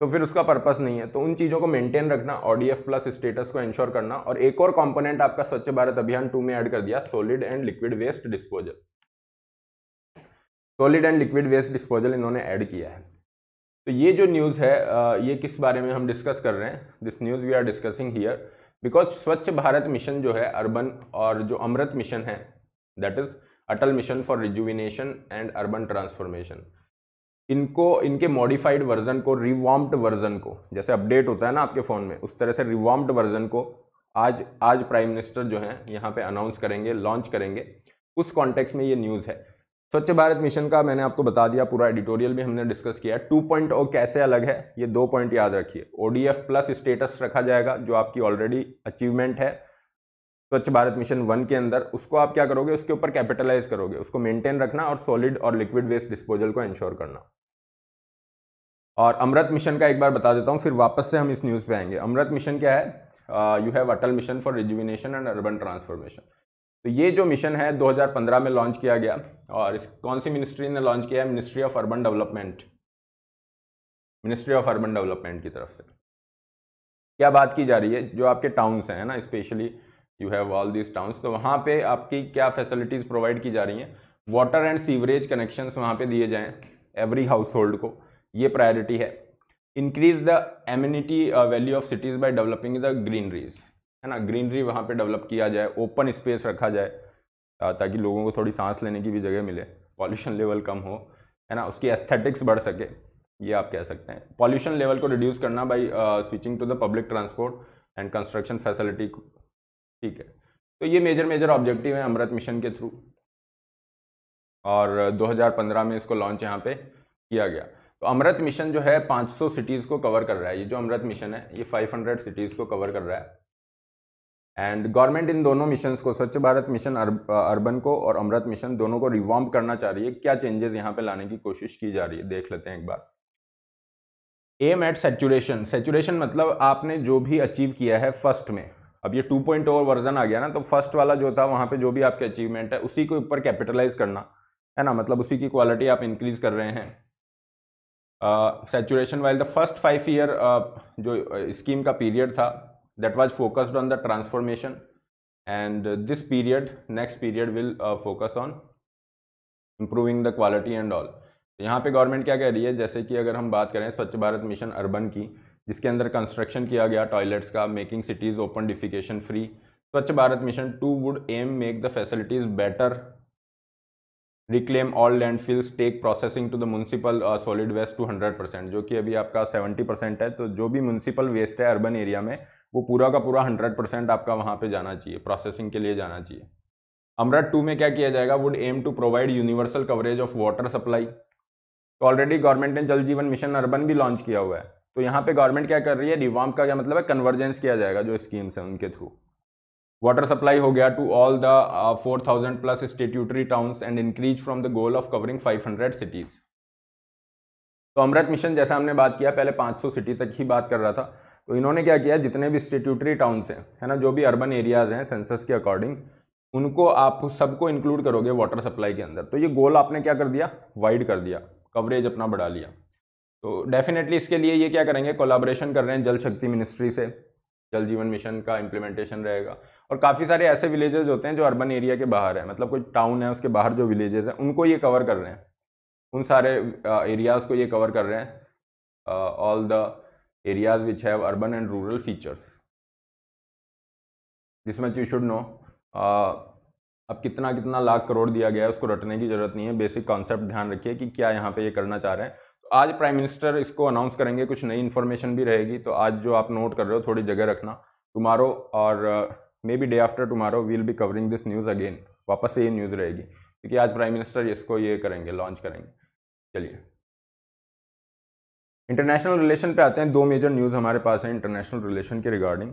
Speaker 1: तो फिर उसका पर्पस नहीं है तो उन चीज़ों को मेंटेन रखना ओडीएफ प्लस स्टेटस को इंश्योर करना और एक और कंपोनेंट आपका स्वच्छ भारत अभियान टू में ऐड कर दिया solid and liquid waste disposal solid and liquid waste disposal इन्होंने ऐड किया है तो ये जो न्यूज़ है ये किस बारे में हम डिस्कस कर रहे हैं this news we are discussing here because Swachh Bharat mission जो है अर्बन और जो अमृत मिशन है that is Atal mission for rejuvenation and urban transformation इनको इनके मॉडिफाइड वर्जन को रिवॉम्प्ड वर्जन को जैसे अपडेट होता है ना आपके फ़ोन में उस तरह से रिवॉम्प्ड वर्जन को आज आज प्राइम मिनिस्टर जो हैं यहाँ पे अनाउंस करेंगे लॉन्च करेंगे उस कॉन्टेक्स्ट में ये न्यूज़ है स्वच्छ भारत मिशन का मैंने आपको बता दिया पूरा एडिटोरियल भी हमने डिस्कस किया है टू पॉइंट ओ कैसे अलग है ये दो पॉइंट याद रखिए ओडीएफ प्लस स्टेटस रखा जाएगा जो आपकी ऑलरेडी अचीवमेंट है स्वच्छ भारत मिशन वन के अंदर उसको आप क्या करोगे उसके ऊपर कैपिटलाइज करोगे उसको मेंटेन रखना और सॉलिड और लिक्विड वेस्ट डिस्पोजल को इंश्योर करना और अमृत मिशन का एक बार बता देता हूँ फिर वापस से हम इस न्यूज़ पे आएंगे अमृत मिशन क्या है you uh, have Atal mission for rejuvenation and urban transformation तो ये जो मिशन है 2015 में लॉन्च किया गया और इस कौन सी मिनिस्ट्री ने लॉन्च किया है ministry of urban development ministry of urban development की तरफ से क्या बात की जा रही है जो आपके टाउन्स हैं ना specially you have all this towns तो वहाँ पे आपकी क्या फैसिलिटीज़ प्रोवाइड की जा रही हैं वाटर एंड सीवरेज कनेक्शंस वहाँ पे दिए जाएँ एवरी हाउस होल्ड को ये प्रायोरिटी है increase the amenity value of cities by developing the greeneries है ना ग्रीनरी वहाँ पे डेवलप किया जाए ओपन स्पेस रखा जाए ताकि लोगों को थोड़ी सांस लेने की भी जगह मिले पॉल्यूशन लेवल कम हो है ना उसकी एस्थेटिक्स बढ़ सके ये आप कह सकते हैं पॉल्यूशन लेवल को रिड्यूस करना by switching to the public transport and construction facility ठीक है तो ये मेजर मेजर ऑब्जेक्टिव है अमृत मिशन के थ्रू और 2015 में इसको लॉन्च यहाँ पे किया गया तो अमृत मिशन जो है 500 सिटीज़ को कवर कर रहा है ये जो अमृत मिशन है ये 500 सिटीज़ को कवर कर रहा है एंड गवर्नमेंट इन दोनों मिशन को स्वच्छ भारत मिशन अर्ब, अर्बन को और अमृत मिशन दोनों को रिवॉर्म करना चाह रही है क्या चेंजेस यहाँ पे लाने की कोशिश की जा रही है देख लेते हैं एक बार एम एट सेचुरेशन सेचुरेशन मतलब आपने जो भी अचीव किया है फर्स्ट में अब ये टू पॉइंट ओवर वर्जन आ गया ना तो फर्स्ट वाला जो था वहाँ पे जो भी आपके अचीवमेंट है उसी के ऊपर कैपिटलाइज करना है ना मतलब उसी की क्वालिटी आप इंक्रीज कर रहे हैं saturation while the first five year जो स्कीम का पीरियड था that was focused on the transformation and uh, this period next period will uh, focus on improving the quality and all तो यहाँ पे गवर्नमेंट क्या कह रही है जैसे कि अगर हम बात करें स्वच्छ भारत मिशन अर्बन की जिसके अंदर कंस्ट्रक्शन किया गया टॉयलेट्स का making cities open defecation free Swachh Bharat mission two would aim make the facilities better reclaim all landfills take processing to the municipal solid waste to hundred percent जो कि अभी आपका सेवेंटी परसेंट है तो जो भी म्यूनसिपल वेस्ट है urban area में वो पूरा का पूरा हंड्रेड परसेंट आपका वहाँ पे जाना चाहिए प्रोसेसिंग के लिए जाना चाहिए अमृत टू में क्या किया जाएगा would aim to provide universal coverage of water supply तो ऑलरेडी गवर्नमेंट ने जल जीवन मिशन अर्बन भी लॉन्च किया हुआ है तो यहाँ पे गवर्नमेंट क्या कर रही है रिवॉम का क्या मतलब है कन्वर्जेंस किया जाएगा जो स्कीम्स हैं उनके थ्रू वाटर सप्लाई हो गया all the four thousand 4000 plus statutory and increase increase the goal of covering five 500 cities तो अमृत मिशन जैसा हमने बात किया पहले 500 सिटी तक ही बात कर रहा था तो इन्होंने क्या किया जितने भी स्टेट्यूटरी टाउन्स हैं है ना जो भी अर्बन एरियाज़ हैं सेंसस के अकॉर्डिंग उनको आप सबको इंक्लूड करोगे वाटर सप्लाई के अंदर तो ये गोल आपने क्या कर दिया वाइड कर दिया कवरेज अपना बढ़ा लिया तो डेफिनेटली इसके लिए ये क्या करेंगे कोलाब्रेशन कर रहे हैं जल शक्ति मिनिस्ट्री से जल जीवन मिशन का इम्प्लीमेंटेशन रहेगा और काफ़ी सारे ऐसे विलेजेस होते हैं जो अर्बन एरिया के बाहर हैं मतलब कोई टाउन है उसके बाहर जो विलेजेस हैं उनको ये कवर कर रहे हैं उन सारे एरियाज़ को ये कवर कर रहे हैं all the areas which have urban and rural features जिसमें यू शुड नो अब कितना कितना लाख करोड़ दिया गया है उसको रटने की ज़रूरत नहीं है बेसिक कॉन्सेप्ट ध्यान रखिए कि क्या यहाँ पे ये करना चाह रहे हैं तो आज प्राइम मिनिस्टर इसको अनाउंस करेंगे कुछ नई इन्फॉर्मेशन भी रहेगी तो आज जो आप नोट कर रहे हो थोड़ी जगह रखना टुमारो और maybe day after tomorrow will be covering this news again वापस से ये न्यूज़ रहेगी क्योंकि आज प्राइम मिनिस्टर इसको ये करेंगे
Speaker 3: लॉन्च करेंगे चलिए इंटरनेशनल रिलेशन पे आते हैं दो मेजर न्यूज़ हमारे पास हैं इंटरनेशनल रिलेशन के regarding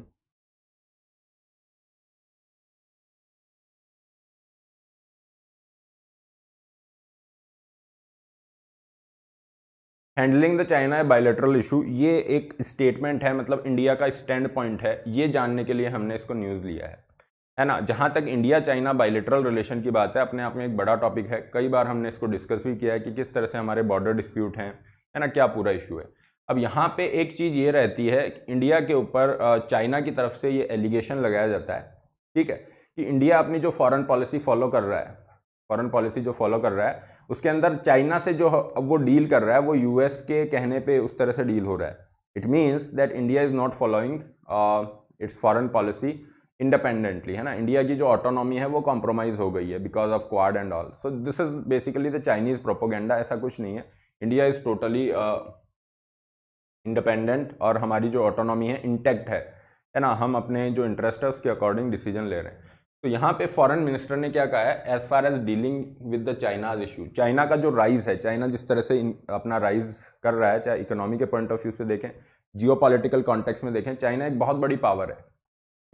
Speaker 1: handling the China bilateral issue ये एक स्टेटमेंट है मतलब इंडिया का स्टैंड पॉइंट है ये जानने के लिए हमने इसको न्यूज़ लिया है है ना जहाँ तक इंडिया चाइना बायोलेटरल रिलेशन की बात है अपने आप में एक बड़ा टॉपिक है कई बार हमने इसको डिस्कस भी किया है कि किस तरह से हमारे बॉर्डर डिस्प्यूट हैं है ना क्या पूरा इशू है अब यहाँ पे एक चीज़ ये रहती है इंडिया के ऊपर चाइना की तरफ से ये एलिगेशन लगाया जाता है ठीक है कि इंडिया अपनी जो फॉरेन पॉलिसी फॉलो कर रहा है फॉरन पॉलिसी जो फॉलो कर रहा है उसके अंदर चाइना से जो वो डील कर रहा है वो यूएस के कहने पे उस तरह से डील हो रहा है it means that India is not following its foreign policy independently है ना इंडिया की जो ऑटोनॉमी है वो कॉम्प्रोमाइज़ हो गई है because of quad and all so this is basically the Chinese propaganda ऐसा कुछ नहीं है इंडिया इज़ टोटली इंडिपेंडेंट और हमारी जो ऑटोनॉमी है इंटेक्ट है है ना हम अपने जो इंटरेस्ट है उसके अकॉर्डिंग डिसीजन ले रहे हैं तो यहाँ पे फॉरेन मिनिस्टर ने क्या कहा है as far as dealing with the China's issue China का जो राइज है चाइना जिस तरह से अपना राइज कर रहा है चाहे इकोनॉमी के पॉइंट ऑफ व्यू से देखें जियो पॉलिटिकल में देखें चाइना एक बहुत बड़ी पावर है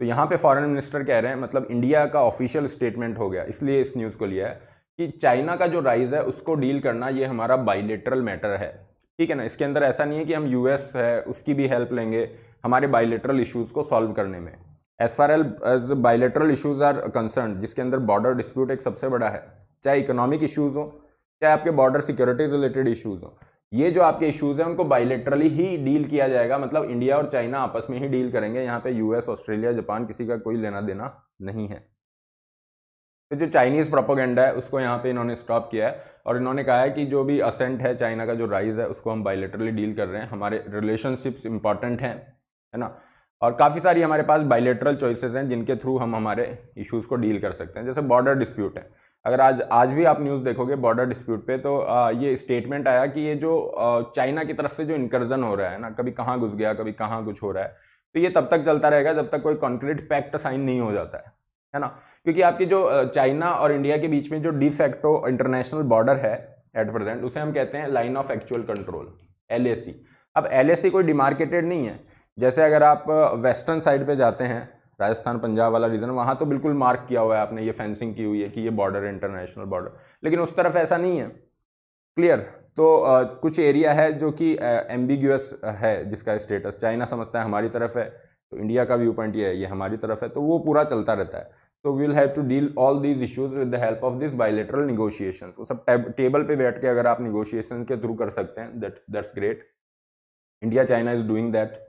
Speaker 1: तो यहाँ पे फॉरेन मिनिस्टर कह रहे हैं मतलब इंडिया का ऑफिशियल स्टेटमेंट हो गया इसलिए इस न्यूज़ को लिया है कि चाइना का जो राइज है उसको डील करना ये हमारा बाइलेटरल मैटर है ठीक है ना इसके अंदर ऐसा नहीं है कि हम यूएस है उसकी भी हेल्प लेंगे हमारे बाइलेटरल इश्यूज़ को सॉल्व करने में as far as bilateral issues are concern जिसके अंदर बॉर्डर डिस्प्यूट एक सबसे बड़ा है चाहे इकोनॉमिक इशूज़ हो चाहे आपके बॉर्डर सिक्योरिटी रिलेटेड इशूज़ हों ये जो आपके इशूज़ हैं उनको बाइलेटरली ही डील किया जाएगा मतलब इंडिया और चाइना आपस में ही डील करेंगे यहाँ पे यूएस ऑस्ट्रेलिया जापान किसी का कोई लेना देना नहीं है तो जो चाइनीज़ प्रोपोगेंडा है उसको यहाँ पे इन्होंने स्टॉप किया है और इन्होंने कहा है कि जो भी असेंट है चाइना का जो राइज है उसको हम बाइलेटरली डील कर रहे हैं हमारे रिलेशनशिप्स इंपॉर्टेंट हैं है ना और काफ़ी सारी हमारे पास बाइलेटरल चॉइसेस हैं जिनके थ्रू हम हमारे इश्यूज़ को डील कर सकते हैं जैसे बॉर्डर डिस्प्यूट है अगर आज आज भी आप न्यूज़ देखोगे बॉर्डर डिस्प्यूट पे तो आ, ये स्टेटमेंट आया कि ये जो चाइना की तरफ से जो इंकर्जन हो रहा है ना कभी कहाँ घुस गया कभी कहाँ कुछ हो रहा है तो ये तब तक चलता रहेगा जब तक कोई कॉन्क्रीट पैक्ट साइन नहीं हो जाता है है ना क्योंकि आपकी जो चाइना और इंडिया के बीच में जो डिफेक्टो इंटरनेशनल बॉर्डर है एट प्रेजेंट उसे हम कहते हैं line of actual control L अब एल कोई डिमार्केटेड नहीं है जैसे अगर आप वेस्टर्न साइड पे जाते हैं राजस्थान पंजाब वाला रीजन वहाँ तो बिल्कुल मार्क किया हुआ है आपने ये फेंसिंग की हुई है कि ये बॉर्डर इंटरनेशनल बॉर्डर लेकिन उस तरफ ऐसा नहीं है क्लियर तो आ, कुछ एरिया है जो कि एम्बिग्यूस है जिसका स्टेटस चाइना समझता है हमारी तरफ है तो इंडिया का व्यू पॉइंट ये है ये हमारी तरफ है तो वो पूरा चलता रहता है तो we'll have to deal all these issues with the help of this bilateral negotiation वो सब टेबल पे बैठ के अगर आप निगोशिएशन के थ्रू कर सकते हैं that that's great India China is doing that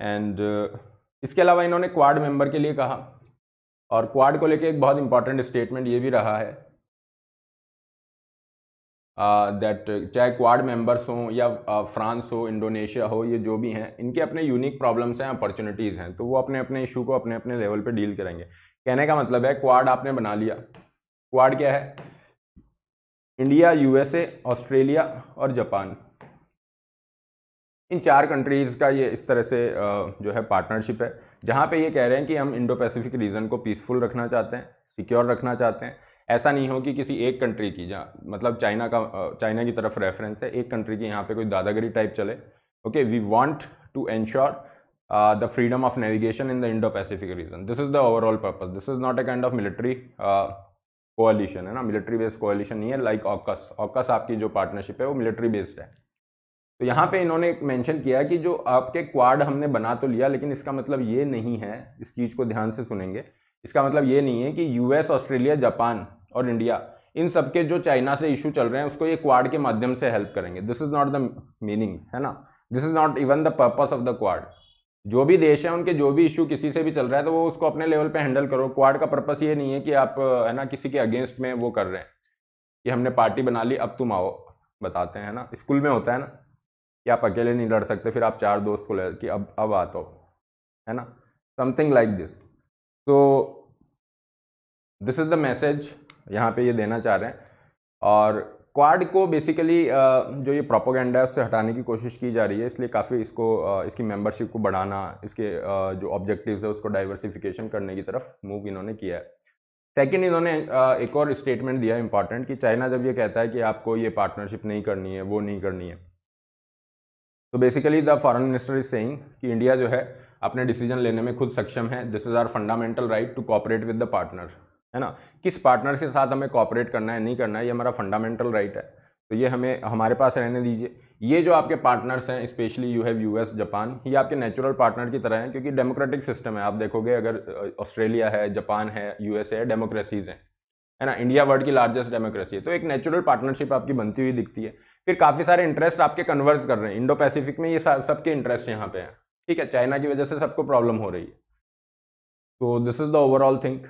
Speaker 1: and uh, इसके अलावा इन्होंने क्वाड मेंबर के लिए कहा और क्वाड को लेके एक बहुत इंपॉर्टेंट स्टेटमेंट ये भी रहा है दैट uh, चाहे क्वाड मेंबर्स हों या फ्रांस uh, हो इंडोनेशिया हो ये जो भी हैं इनके अपने यूनिक प्रॉब्लम्स हैं अपॉर्चुनिटीज़ हैं तो वो अपने अपने इशू को अपने अपने लेवल पे डील करेंगे कहने का मतलब है क्वाड आपने बना लिया क्वाड क्या है इंडिया यूएसए ऑस्ट्रेलिया और जापान इन चार कंट्रीज़ का ये इस तरह से जो है पार्टनरशिप है जहाँ पे ये कह रहे हैं कि हम इंडो पैसिफिक रीजन को पीसफुल रखना चाहते हैं सिक्योर रखना चाहते हैं ऐसा नहीं हो कि किसी एक कंट्री की जहाँ मतलब चाइना का चाइना की तरफ रेफरेंस है एक कंट्री की यहाँ पे कोई दादागिरी टाइप चले okay we want to ensure the freedom of navigation in the Indo Pacific region this is the overall purpose this is not a kind of military coalition है ना मिलिट्री बेस्ड कोalition नहीं है लाइक ऑकस ऑकस आपकी जो partnership है वो military based है तो यहाँ पे इन्होंने मेंशन किया कि जो आपके क्वाड हमने बना तो लिया लेकिन इसका मतलब ये नहीं है इस चीज़ को ध्यान से सुनेंगे इसका मतलब ये नहीं है कि यूएस ऑस्ट्रेलिया जापान और इंडिया इन सब के जो चाइना से इशू चल रहे हैं उसको ये क्वाड के माध्यम से हेल्प करेंगे this is not the meaning है ना this is not even the purpose of the Quad जो भी देश है उनके जो भी इशू किसी से भी चल रहा है तो वो उसको अपने लेवल पे हैंडल करो क्वाड का पर्पस ये नहीं है कि आप है ना किसी के अगेंस्ट में वो कर रहे हैं कि हमने पार्टी बना ली अब तुम आओ बताते हैं ना स्कूल में होता है ना कि आप अकेले नहीं लड़ सकते फिर आप चार दोस्त को ले कि अब अब आता हो है ना समथिंग लाइक दिस तो दिस इज़ द मैसेज यहाँ पे ये देना चाह रहे हैं और क्वाड को बेसिकली जो ये प्रोपोगेंडा है उससे हटाने की कोशिश की जा रही है इसलिए काफ़ी इसको इसकी मेंबरशिप को बढ़ाना इसके जो ऑब्जेक्टिव्स है उसको डाइवर्सिफिकेशन करने की तरफ मूव इन्होंने किया है सेकेंड इन्होंने एक और स्टेटमेंट दिया है इंपॉर्टेंट कि चाइना जब ये कहता है कि आपको ये पार्टनरशिप नहीं करनी है वो नहीं करनी है तो basically the foreign minister is saying कि इंडिया जो है अपने डिसीजन लेने में खुद सक्षम है this is our fundamental right to cooperate with the partner है ना किस पार्टनर के साथ हमें कॉपरेट करना है नहीं करना है ये हमारा फंडामेंटल राइट है तो ये हमें हमारे पास रहने दीजिए ये जो आपके पार्टनर्स हैं specially you have US Japan ये आपके नेचुरल पार्टनर की तरह हैं क्योंकि डेमोक्रेटिक सिस्टम है आप देखोगे अगर ऑस्ट्रेलिया है जापान है यूएसए है डेमोक्रेसीज़ हैं है ना इंडिया वर्ल्ड की लार्जेस्ट डेमोक्रेसी है तो एक नेचुरल पार्टनरशिप आपकी बनती हुई दिखती है फिर काफ़ी सारे इंटरेस्ट आपके कन्वर्स कर रहे हैं इंडो पैसिफिक में ये सबके इंटरेस्ट यहाँ पे हैं ठीक है चाइना की वजह से सबको प्रॉब्लम हो रही है तो this is the overall think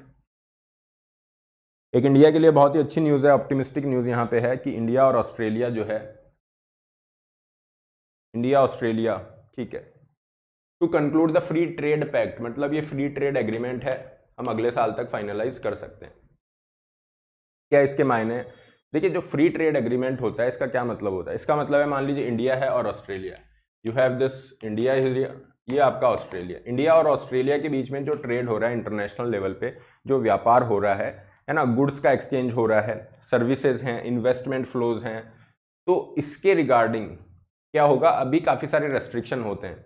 Speaker 3: एक इंडिया के लिए बहुत ही अच्छी न्यूज़ है ऑप्टिमिस्टिक न्यूज़ यहाँ पे है कि इंडिया और ऑस्ट्रेलिया जो है इंडिया ऑस्ट्रेलिया ठीक है
Speaker 1: to conclude the free trade pact मतलब ये फ्री ट्रेड एग्रीमेंट है हम अगले साल तक फाइनलाइज कर सकते हैं क्या इसके मायने देखिए जो फ्री ट्रेड एग्रीमेंट होता है इसका क्या मतलब होता है इसका मतलब है मान लीजिए इंडिया है और Australia you have this India ये आपका ऑस्ट्रेलिया इंडिया और ऑस्ट्रेलिया के बीच में जो ट्रेड हो रहा है इंटरनेशनल लेवल पे जो व्यापार हो रहा है है ना गुड्स का एक्सचेंज हो रहा है सर्विसेज हैं इन्वेस्टमेंट फ्लोज हैं तो इसके रिगार्डिंग क्या होगा अभी काफ़ी सारे रेस्ट्रिक्शन होते हैं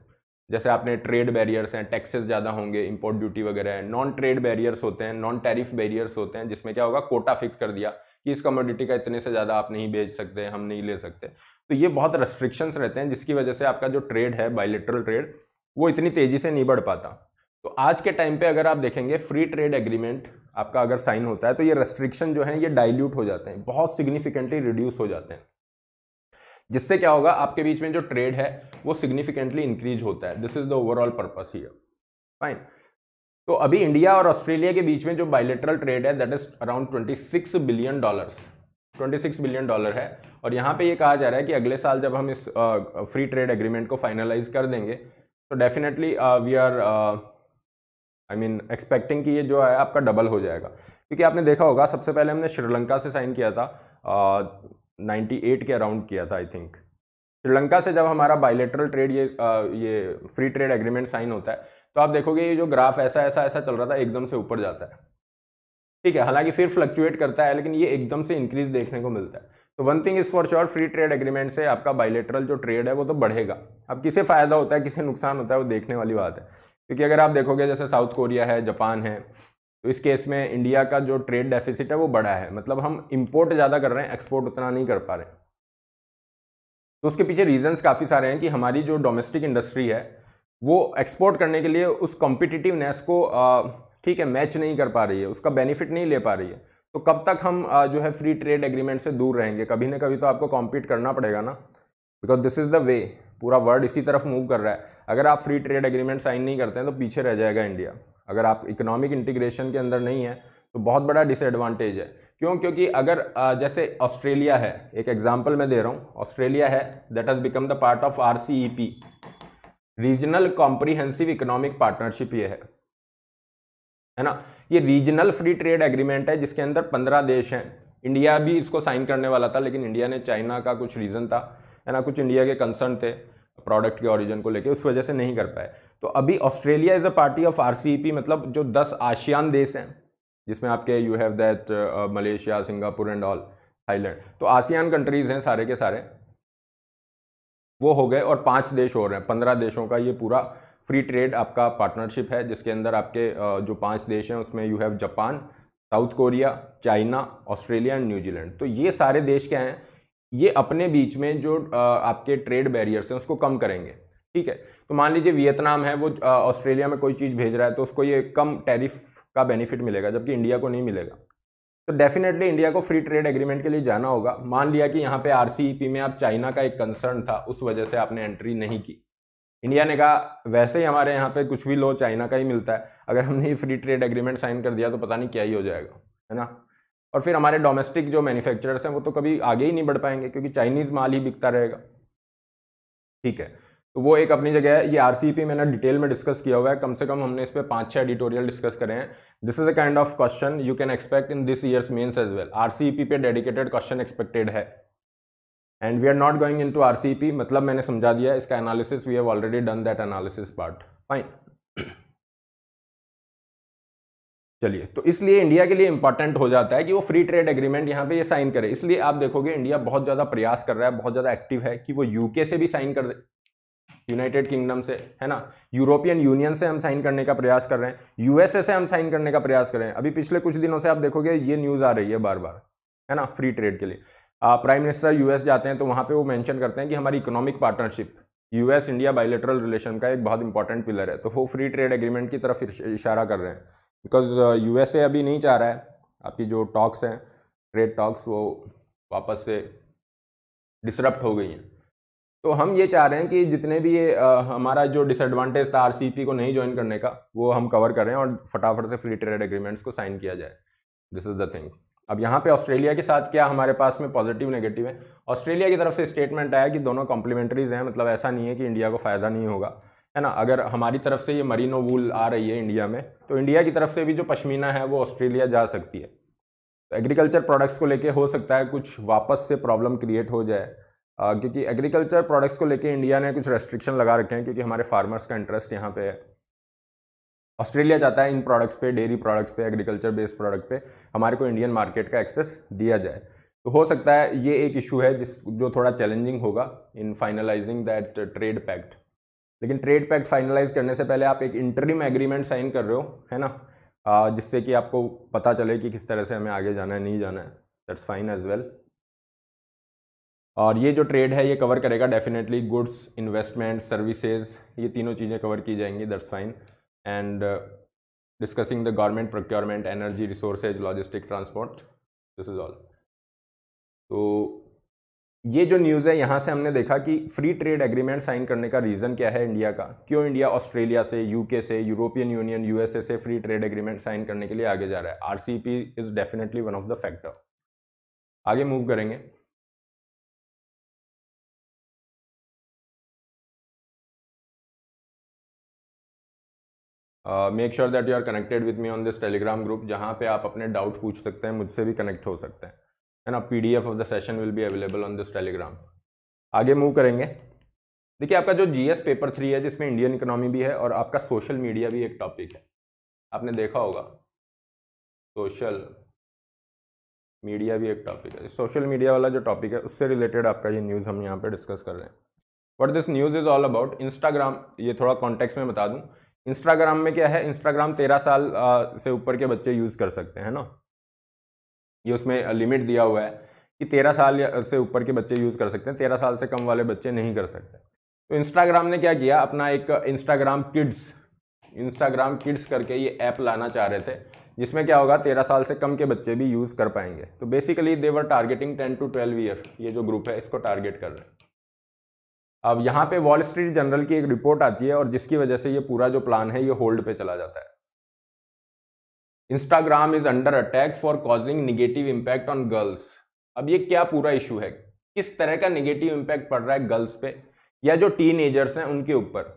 Speaker 1: जैसे आपने ट्रेड बैरियर्स हैं टैक्सेस ज़्यादा होंगे इंपोर्ट ड्यूटी वगैरह है नॉन ट्रेड बैरियर्स होते हैं नॉन टैरिफ बैरियर्स होते हैं जिसमें क्या होगा कोटा फिक्स कर दिया कि इस कमोडिटी का इतने से ज़्यादा आप नहीं बेच सकते हम नहीं ले सकते तो ये बहुत रेस्ट्रिक्शंस रहते हैं जिसकी वजह से आपका जो ट्रेड है बाइलेटरल ट्रेड वो इतनी तेज़ी से नहीं बढ़ पाता तो आज के टाइम पे अगर आप देखेंगे फ्री ट्रेड एग्रीमेंट आपका अगर साइन होता है तो ये रेस्ट्रिक्शन जो है ये डाइल्यूट हो जाते हैं बहुत सिग्निफिकेंटली रिड्यूस हो जाते हैं जिससे क्या होगा आपके बीच में जो ट्रेड है वो सिग्निफिकेंटली इंक्रीज होता है this is the overall purpose ही फाइन तो अभी इंडिया और ऑस्ट्रेलिया के बीच में जो बायलेटरल ट्रेड है that is around 26 billion dollars 26 billion dollar है और यहाँ पे ये कहा जा रहा है कि अगले साल जब हम इस फ्री ट्रेड एग्रीमेंट को फाइनलाइज कर देंगे तो definitely we are I mean expecting कि ये जो है आपका डबल हो जाएगा क्योंकि आपने देखा होगा सबसे पहले हमने श्रीलंका से साइन किया था uh, 98 के अराउंड किया था आई थिंक श्रीलंका से जब हमारा बायलेटरल ट्रेड ये आ, ये फ्री ट्रेड एग्रीमेंट साइन होता है तो आप देखोगे ये जो ग्राफ ऐसा ऐसा ऐसा चल रहा था एकदम से ऊपर जाता है ठीक है हालांकि फिर फ्लक्चुएट करता है लेकिन ये एकदम से इंक्रीज देखने को मिलता है तो one thing is for sure free trade agreement से आपका बायलेटरल जो ट्रेड है वो तो बढ़ेगा अब किसे फ़ायदा होता है किसे नुकसान होता है वो देखने वाली बात है क्योंकि अगर आप देखोगे जैसे साउथ कोरिया है जापान है तो इस केस में इंडिया का जो ट्रेड डेफिसिट है वो बड़ा है मतलब हम इम्पोर्ट ज़्यादा कर रहे हैं एक्सपोर्ट उतना नहीं कर पा रहे तो उसके पीछे रीजंस काफ़ी सारे हैं कि हमारी जो डोमेस्टिक इंडस्ट्री है वो एक्सपोर्ट करने के लिए उस कॉम्पिटिटिवनेस को ठीक है मैच नहीं कर पा रही है उसका बेनिफिट नहीं ले पा रही है तो कब तक हम आ, जो है फ्री ट्रेड एग्रीमेंट से दूर रहेंगे कभी ना कभी तो आपको कॉम्पीट करना पड़ेगा ना because this is the way पूरा वर्ल्ड इसी तरफ मूव कर रहा है अगर आप फ्री ट्रेड एग्रीमेंट साइन नहीं करते हैं तो पीछे रह जाएगा इंडिया अगर आप इकोनॉमिक इंटीग्रेशन के अंदर नहीं है तो बहुत बड़ा डिसएडवांटेज है क्यों क्योंकि अगर जैसे ऑस्ट्रेलिया है एक एग्जाम्पल मैं दे रहा हूँ ऑस्ट्रेलिया है that has become the part of R C E P regional comprehensive economic partnership ये है है ना ये रीजनल फ्री ट्रेड एग्रीमेंट है जिसके अंदर पंद्रह देश हैं इंडिया भी इसको साइन करने वाला था लेकिन इंडिया ने चाइना का कुछ रीज़न था है ना कुछ इंडिया के कंसर्न थे प्रोडक्ट के ऑरिजिन को लेके उस वजह से नहीं कर पाए तो अभी Australia is a party of R मतलब जो दस आशियान देश हैं जिसमें आपके you have that Malaysia Singapore and all Thailand तो आसियान कंट्रीज़ हैं सारे के सारे वो हो गए और पांच देश हो रहे हैं पंद्रह देशों का ये पूरा फ्री ट्रेड आपका पार्टनरशिप है जिसके अंदर आपके uh, जो पांच देश हैं उसमें you have Japan South Korea China Australia and New Zealand तो ये सारे देश क्या हैं ये अपने बीच में जो आपके ट्रेड बैरियर्स हैं उसको कम करेंगे ठीक है तो मान लीजिए वियतनाम है वो ऑस्ट्रेलिया में कोई चीज़ भेज रहा है तो उसको ये कम टैरिफ का बेनिफिट मिलेगा जबकि इंडिया को नहीं मिलेगा तो डेफिनेटली इंडिया को फ्री ट्रेड एग्रीमेंट के लिए जाना होगा मान लिया कि यहाँ पे आर e में आप चाइना का एक कंसर्न था उस वजह से आपने एंट्री नहीं की इंडिया ने कहा वैसे ही हमारे यहाँ पे कुछ भी लो चाइना का ही मिलता है अगर हमने ये फ्री ट्रेड एग्रीमेंट साइन कर दिया तो पता नहीं क्या ही हो जाएगा है ना और फिर हमारे डोमेस्टिक जो मैन्युफैक्चरर्स हैं वो तो कभी आगे ही नहीं बढ़ पाएंगे क्योंकि चाइनीज़ माल ही बिकता रहेगा ठीक है तो वो एक अपनी जगह है ये आर मैंने डिटेल में डिस्कस किया हुआ है कम से कम हमने इस पर पाँच छः एडिटोरियल डिस्कस करे हैं this is a kind of question you can expect in this year's mains as well are पे डेडिकेटेड क्वेश्चन एक्सपेक्टेड है and we are not going into or मतलब मैंने समझा दिया इसका analysis we have already done that analysis part fine चलिए तो इसलिए इंडिया के लिए इंपॉर्टेंट हो जाता है कि वो फ्री ट्रेड एग्रीमेंट यहाँ पे ये साइन करे इसलिए आप देखोगे इंडिया बहुत ज़्यादा प्रयास कर रहा है बहुत ज़्यादा एक्टिव है कि वो यूके से भी साइन कर दे यूनाइटेड किंगडम से है ना यूरोपियन यूनियन से हम साइन करने का प्रयास कर रहे हैं यूएसए से हम साइन करने का प्रयास कर रहे हैं अभी पिछले कुछ दिनों से आप देखोगे ये न्यूज़ आ रही है बार बार है ना फ्री ट्रेड के लिए प्राइम मिनिस्टर यूएस जाते हैं तो वहाँ पे वो मेंशन करते हैं कि हमारी economic partnership US India bilateral relation का एक बहुत इंपॉर्टेंट पिलर है तो वो फ्री ट्रेड एग्रीमेंट की तरफ इशारा कर रहे हैं बिकॉज यूएसए uh, अभी नहीं चाह रहा है आपकी जो टॉक्स हैं ट्रेड टॉक्स वो वापस से डिसरप्ट हो गई हैं तो हम ये चाह रहे हैं कि जितने भी ये हमारा जो डिसएडवांटेज था आरसीईपी को नहीं ज्वाइन करने का वो हम कवर करें और फटाफट से फ्री ट्रेड एग्रीमेंट्स को साइन किया जाए दिस इज़ द थिंग अब यहाँ पे ऑस्ट्रेलिया के साथ क्या हमारे पास में पॉजिटिव नेगेटिव है ऑस्ट्रेलिया की तरफ से स्टेटमेंट आया कि दोनों कॉम्प्लीमेंट्रीज हैं मतलब ऐसा नहीं है कि इंडिया को फ़ायदा नहीं होगा है ना अगर हमारी तरफ से ये मरीनो वूल आ रही है इंडिया में तो इंडिया की तरफ से भी जो पश्मीना है वो ऑस्ट्रेलिया जा सकती है तो एग्रीकल्चर प्रोडक्ट्स को लेके हो सकता है कुछ वापस से प्रॉब्लम क्रिएट हो जाए आ, क्योंकि एग्रीकल्चर प्रोडक्ट्स को लेके इंडिया ने कुछ रेस्ट्रिक्शन लगा रखे हैं क्योंकि हमारे फार्मर्स का इंटरेस्ट यहाँ पे है ऑस्ट्रेलिया जाता है इन प्रोडक्ट्स पे डेयरी प्रोडक्ट्स पे एग्रीकल्चर बेस्ड प्रोडक्ट पे हमारे को इंडियन मार्केट का एक्सेस दिया जाए तो हो सकता है ये एक इशू है जिस जो थोड़ा चैलेंजिंग होगा in finalizing that trade pact लेकिन ट्रेड पैक फाइनलाइज करने से पहले आप एक इंटरिम एग्रीमेंट साइन कर रहे हो है ना जिससे कि आपको पता चले कि किस तरह से हमें आगे जाना है नहीं जाना है दैट्स फाइन एज वेल और ये जो ट्रेड है ये कवर करेगा डेफिनेटली गुड्स इन्वेस्टमेंट सर्विसेज ये तीनों चीज़ें कवर की जाएंगी that's fine and discussing the government procurement energy resources logistic transport this is all तो ये जो न्यूज़ है यहाँ से हमने देखा कि फ्री ट्रेड एग्रीमेंट साइन करने का रीज़न क्या है इंडिया का क्यों इंडिया ऑस्ट्रेलिया से यूके से यूरोपियन यूनियन यूएसए से फ्री ट्रेड एग्रीमेंट साइन करने के लिए आगे जा रहा है RCP is definitely one of the factor आगे मूव करेंगे make sure that you are connected with me on this Telegram group जहाँ पे आप अपने डाउट पूछ सकते हैं मुझसे भी कनेक्ट हो सकते हैं है ना P D F of the session will be available on this Telegram आगे मूव करेंगे देखिए आपका जो जी एस पेपर थ्री है जिसमें इंडियन इकोनॉमी भी है और आपका सोशल मीडिया भी एक टॉपिक है आपने देखा होगा सोशल मीडिया भी एक टॉपिक है सोशल मीडिया वाला जो टॉपिक है उससे रिलेटेड आपका ये न्यूज़ हम यहाँ पे डिस्कस कर रहे हैं but this news is all about Instagram ये थोड़ा कॉन्टेक्स्ट में बता दूँ इंस्टाग्राम में क्या है इंस्टाग्राम तेरह साल आ, से ऊपर के बच्चे यूज़ कर सकते हैं ना ये उसमें लिमिट दिया हुआ है कि तेरह साल से ऊपर के बच्चे यूज़ कर सकते हैं तेरह साल से कम वाले बच्चे नहीं कर सकते तो इंस्टाग्राम ने क्या किया अपना एक इंस्टाग्राम किड्स इंस्टाग्राम किड्स करके ये ऐप लाना चाह रहे थे जिसमें क्या होगा तेरह साल से कम के बच्चे भी यूज़ कर पाएंगे तो basically they're targeting ten to twelve year ये जो ग्रुप है इसको टारगेट कर रहे हैं अब यहाँ पे वॉल स्ट्रीट जनरल की एक रिपोर्ट आती है और जिसकी वजह से ये पूरा जो प्लान है ये होल्ड पे चला जाता है Instagram is under attack for causing negative impact on girls अब ये क्या पूरा इशू है किस तरह का निगेटिव इम्पैक्ट पड़ रहा है गर्ल्स पे या जो टीन एजर्स हैं उनके ऊपर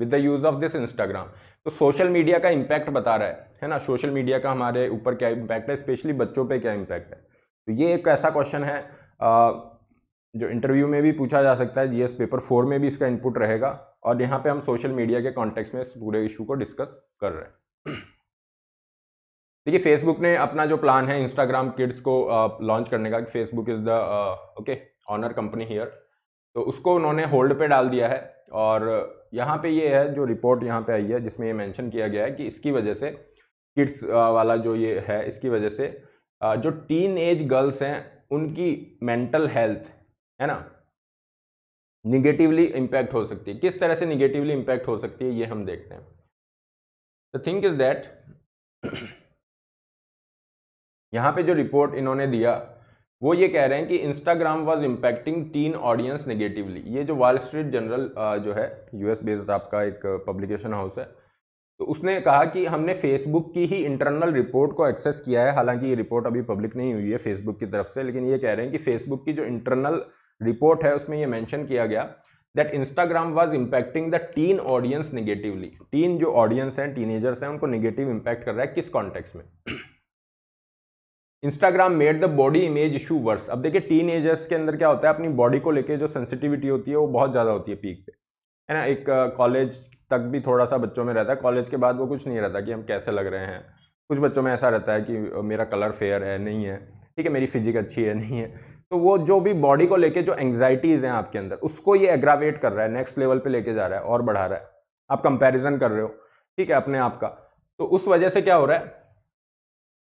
Speaker 1: with the use of this Instagram तो सोशल मीडिया का इम्पैक्ट बता रहा है है ना सोशल मीडिया का हमारे ऊपर क्या इम्पैक्ट है स्पेशली बच्चों पे क्या इम्पैक्ट है तो ये एक ऐसा क्वेश्चन है आ, जो इंटरव्यू में भी पूछा जा सकता है जीएस पेपर फोर में भी इसका इनपुट रहेगा और यहाँ पे हम सोशल मीडिया के कॉन्टेक्स्ट में इस पूरे इशू को डिस्कस कर रहे हैं देखिए फेसबुक ने अपना जो प्लान है इंस्टाग्राम किड्स को लॉन्च करने का Facebook is the okay owner company here तो उसको उन्होंने होल्ड पे डाल दिया है और यहाँ पे ये है जो रिपोर्ट यहाँ पे आई है जिसमें ये मेंशन किया गया है कि इसकी वजह से किड्स वाला जो ये है इसकी वजह से जो टीन एज गर्ल्स हैं उनकी मेंटल हेल्थ
Speaker 3: है ना निगेटिवली इम्पैक्ट हो सकती है किस तरह से निगेटिवली इम्पैक्ट हो सकती है ये हम देखते हैं द थिंक इज़ दैट
Speaker 1: यहाँ पे जो रिपोर्ट इन्होंने दिया वो ये कह रहे हैं कि Instagram was impacting teen audience negatively ये जो वॉल स्ट्रीट जनरल जो है यूएस बेस्ड आपका एक पब्लिकेशन हाउस है तो उसने कहा कि हमने फेसबुक की ही इंटरनल रिपोर्ट को एक्सेस किया है हालांकि ये रिपोर्ट अभी पब्लिक नहीं हुई है फेसबुक की तरफ से लेकिन ये कह रहे हैं कि फेसबुक की जो इंटरनल रिपोर्ट है उसमें ये मेंशन किया गया that Instagram was impacting the teen audience negatively teen जो ऑडियंस हैं टीनेजर्स हैं उनको निगेटिव इम्पैक्ट कर रहा है किस कॉन्टेक्स में Instagram made the body image issue worse अब देखिए टीन एजर्स के अंदर क्या होता है अपनी बॉडी को लेकर जो सेंसिटिविटी होती है वो बहुत ज़्यादा होती है पीक पे है ना एक कॉलेज तक भी थोड़ा सा बच्चों में रहता है कॉलेज के बाद वो कुछ नहीं रहता कि हम कैसे लग रहे हैं कुछ बच्चों में ऐसा रहता है कि मेरा कलर फेयर है नहीं है ठीक है मेरी फिजिक अच्छी है नहीं है तो वो जो भी बॉडी को लेके जो एंगजाइटीज़ हैं आपके अंदर उसको ये एग्रावेट कर रहा है नेक्स्ट लेवल पे लेके जा रहा है और बढ़ा रहा है आप कंपैरिजन कर रहे हो ठीक है अपने आप का तो उस वजह से क्या हो रहा है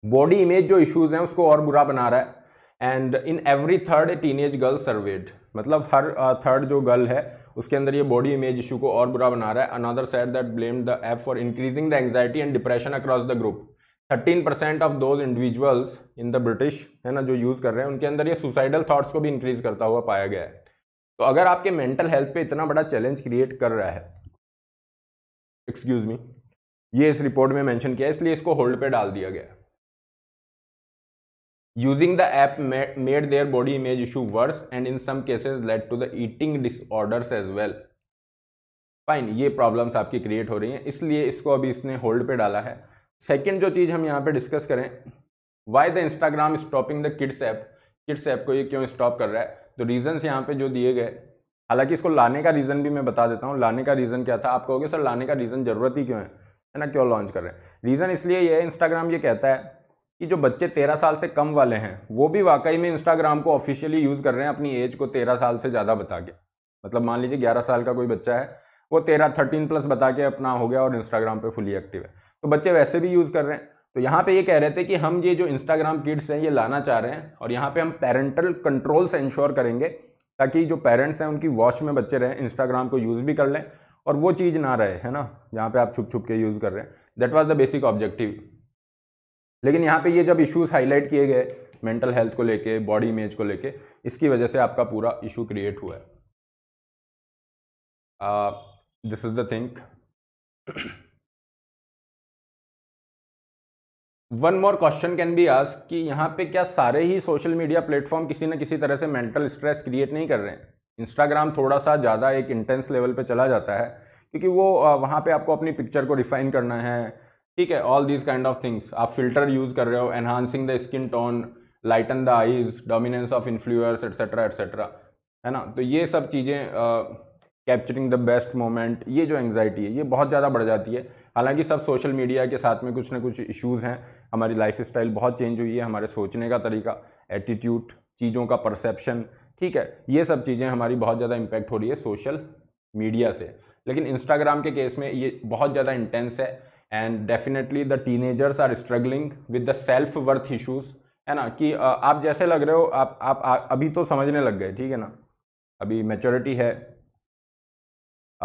Speaker 1: बॉडी इमेज जो इश्यूज हैं उसको और बुरा बना रहा है and in every third teen age girl surveyed मतलब हर थर्ड uh, जो गर्ल है उसके अंदर ये बॉडी इमेज इशू को और बुरा बना रहा है another set that blame the app for increasing the anxiety and depression across the group thirteen percent of those individuals in the British है ना जो यूज़ कर रहे हैं उनके अंदर ये सुसाइडल थाट्स को भी इंक्रीज करता हुआ पाया गया है तो अगर आपके मेंटल हेल्थ पे इतना बड़ा चैलेंज क्रिएट कर रहा है एक्सक्यूज़ मी ये इस रिपोर्ट में मैंशन किया इसलिए इसको होल्ड पे डाल दिया गया using the app made their body image issue worse and in some cases led to the eating disorders as well fine ये प्रॉब्लम्स आपकी क्रिएट हो रही हैं इसलिए इसको अभी इसने होल्ड पे डाला है सेकेंड जो चीज़ हम यहाँ पे डिस्कस करें why the Instagram stopping the kids app kids app को ये क्यों स्टॉप कर रहा है तो रीजन्स यहाँ पे जो दिए गए हालांकि इसको लाने का रीज़न भी मैं बता देता हूँ लाने का रीज़न क्या था आप कहोगे सर लाने का रीज़न ज़रूरत ही क्यों है ना क्यों लॉन्च कर रहे हैं रीज़न इसलिए यह है इंस्टाग्राम ये कहता है कि जो बच्चे तेरह साल से कम वाले हैं वो भी वाकई में इंस्टाग्राम को ऑफिशियली यूज़ कर रहे हैं अपनी एज को तेरह साल से ज़्यादा बता के मतलब मान लीजिए ग्यारह साल का कोई बच्चा है वो तेरह थर्टीन प्लस बता के अपना हो गया और इंस्टाग्राम पे फुली एक्टिव है तो बच्चे वैसे भी यूज़ कर रहे हैं तो यहाँ पे ये कह रहे थे कि हम ये जो इंस्टाग्राम किड्स हैं ये लाना चाह रहे हैं और यहाँ पे हम पेरेंटल कंट्रोल्स इंश्योर करेंगे ताकि जो पेरेंट्स हैं उनकी वॉच में बच्चे रहें इंस्टाग्राम को यूज़ भी कर लें और वो चीज़ ना रहे है ना जहाँ पे आप छुप छुप के यूज़ कर रहे हैं that was the basic objective लेकिन यहाँ पे ये जब इश्यूज हाईलाइट किए गए मेंटल हेल्थ को लेके बॉडी इमेज को लेके इसकी वजह से आपका पूरा इशू क्रिएट हुआ है this is the think one more question can be ask कि यहाँ पे क्या सारे ही सोशल मीडिया प्लेटफॉर्म किसी न किसी तरह से मेंटल स्ट्रेस क्रिएट नहीं कर रहे हैं इंस्टाग्राम थोड़ा सा ज़्यादा एक इंटेंस लेवल पे चला जाता है क्योंकि वो वहाँ पे आपको अपनी पिक्चर को रिफाइन करना है ठीक है all these kind of things आप फिल्टर यूज कर रहे हो enhancing the skin tone lighten the eyes dominance of influence etcetera etcetera है ना तो ये सब चीज़ें कैप्चरिंग द बेस्ट मोमेंट ये जो एंगजाइटी है ये बहुत ज़्यादा बढ़ जाती है हालांकि सब सोशल मीडिया के साथ में कुछ ना कुछ इश्यूज़ हैं हमारी लाइफ स्टाइल बहुत चेंज हुई है हमारे सोचने का तरीका एटीट्यूड चीज़ों का परसेप्शन ठीक है ये सब चीज़ें हमारी बहुत ज़्यादा इम्पेक्ट हो रही है सोशल मीडिया से लेकिन इंस्टाग्राम के केस में ये बहुत ज़्यादा इंटेंस है and definitely the teenagers are struggling with the self worth issues है ना कि आप जैसे लग रहे हो आप आप अभी तो समझने लग गए ठीक है ना अभी मेचोरिटी है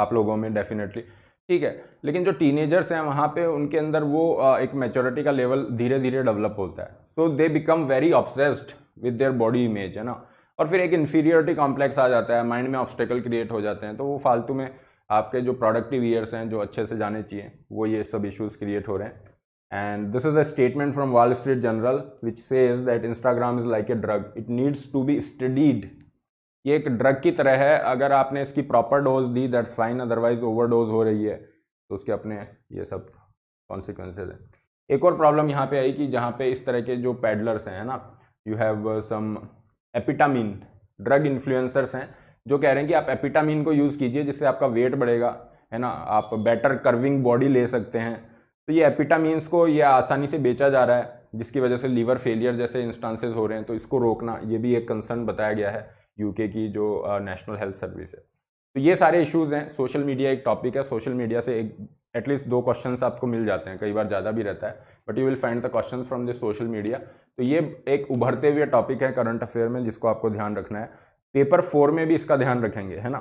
Speaker 1: आप लोगों में डेफिनेटली ठीक है लेकिन जो टीनेजर्स हैं वहाँ पे उनके अंदर वो एक मेचोरिटी का लेवल धीरे धीरे डेवलप होता है so they become very obsessed with their body image है ना और फिर एक इन्फीरियरिटी कॉम्प्लेक्स आ जाता है माइंड में ऑब्स्टेकल क्रिएट हो जाते हैं तो वो फालतू में आपके जो प्रोडक्टिव ईयर्स हैं जो अच्छे से जाने चाहिए वो ये सब इश्यूज़ क्रिएट हो रहे हैं and this is a statement from Wall Street Journal which says that Instagram is like a drug it needs to be studied ये एक ड्रग की तरह है अगर आपने इसकी प्रॉपर डोज दी that's fine otherwise over dose हो रही है तो उसके अपने ये सब कॉन्सिक्वेंसेज हैं एक और प्रॉब्लम यहाँ पे आई कि जहाँ पे इस तरह के जो पैडलर्स हैं ना यू हैव सम एपिटामिन ड्रग इन्फ्लुएंसर्स हैं जो कह रहे हैं कि आप एपिटामिन को यूज़ कीजिए जिससे आपका वेट बढ़ेगा है ना आप बेटर कर्विंग बॉडी ले सकते हैं तो ये एपिटामीन्स को ये आसानी से बेचा जा रहा है जिसकी वजह से लीवर फेलियर जैसे इंस्टांसेस हो रहे हैं तो इसको रोकना ये भी एक कंसर्न बताया गया है यूके की जो नेशनल हेल्थ सर्विस है तो ये सारे इश्यूज़ हैं सोशल मीडिया एक टॉपिक है सोशल मीडिया से एक एटलीस्ट दो क्वेश्चन आपको मिल जाते हैं कई बार ज़्यादा भी रहता है but you will find the question from this social media तो ये एक उभरते हुए टॉपिक है करंट अफेयर में जिसको आपको ध्यान रखना है पेपर फोर में भी इसका ध्यान रखेंगे है ना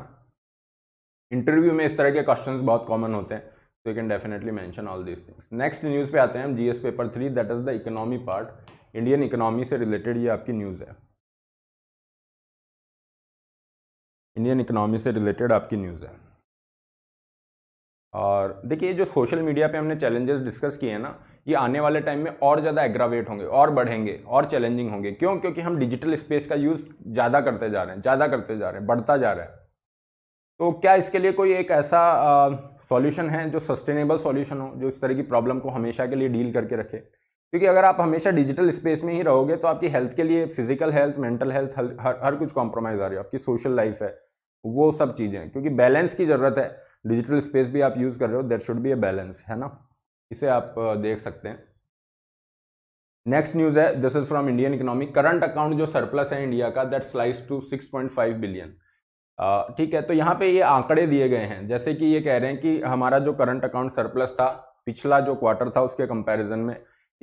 Speaker 1: इंटरव्यू में इस तरह के क्वेश्चन बहुत कॉमन होते हैं तो you can definitely mention all these things next news पे आते हैं हम GS paper three that is the economy
Speaker 3: part Indian economy से रिलेटेड ये आपकी न्यूज़ है इंडियन इकोनॉमी से रिलेटेड आपकी न्यूज़ है
Speaker 1: और देखिए जो सोशल मीडिया पे हमने चैलेंजेस डिस्कस किए हैं ना ये आने वाले टाइम में और ज़्यादा एग्रावेट होंगे और बढ़ेंगे और चैलेंजिंग होंगे क्यों क्योंकि हम डिजिटल स्पेस का यूज़ ज़्यादा करते जा रहे हैं ज़्यादा करते जा रहे हैं बढ़ता जा रहा है तो क्या इसके लिए कोई एक ऐसा सॉल्यूशन है जो सस्टेनेबल सॉल्यूशन हो जो इस तरह की प्रॉब्लम को हमेशा के लिए डील करके रखे क्योंकि अगर आप हमेशा डिजिटल स्पेस में ही रहोगे तो आपकी हेल्थ के लिए फिजिकल हेल्थ मेंटल हेल्थ हर हर कुछ कॉम्प्रोमाइज़ आ रही है आपकी सोशल लाइफ है वो सब चीज़ें क्योंकि बैलेंस की ज़रूरत है डिजिटल स्पेस भी आप यूज़ कर रहे हो there should be a balance है ना इसे आप देख सकते हैं नेक्स्ट न्यूज़ है this is from Indian economy current account जो सरप्लस है इंडिया का दैट स्लाइस टू 6.5 बिलियन ठीक है तो यहाँ पे ये आंकड़े दिए गए हैं जैसे कि ये कह रहे हैं कि हमारा जो करंट अकाउंट सरप्लस था पिछला जो क्वार्टर था उसके कंपैरिजन में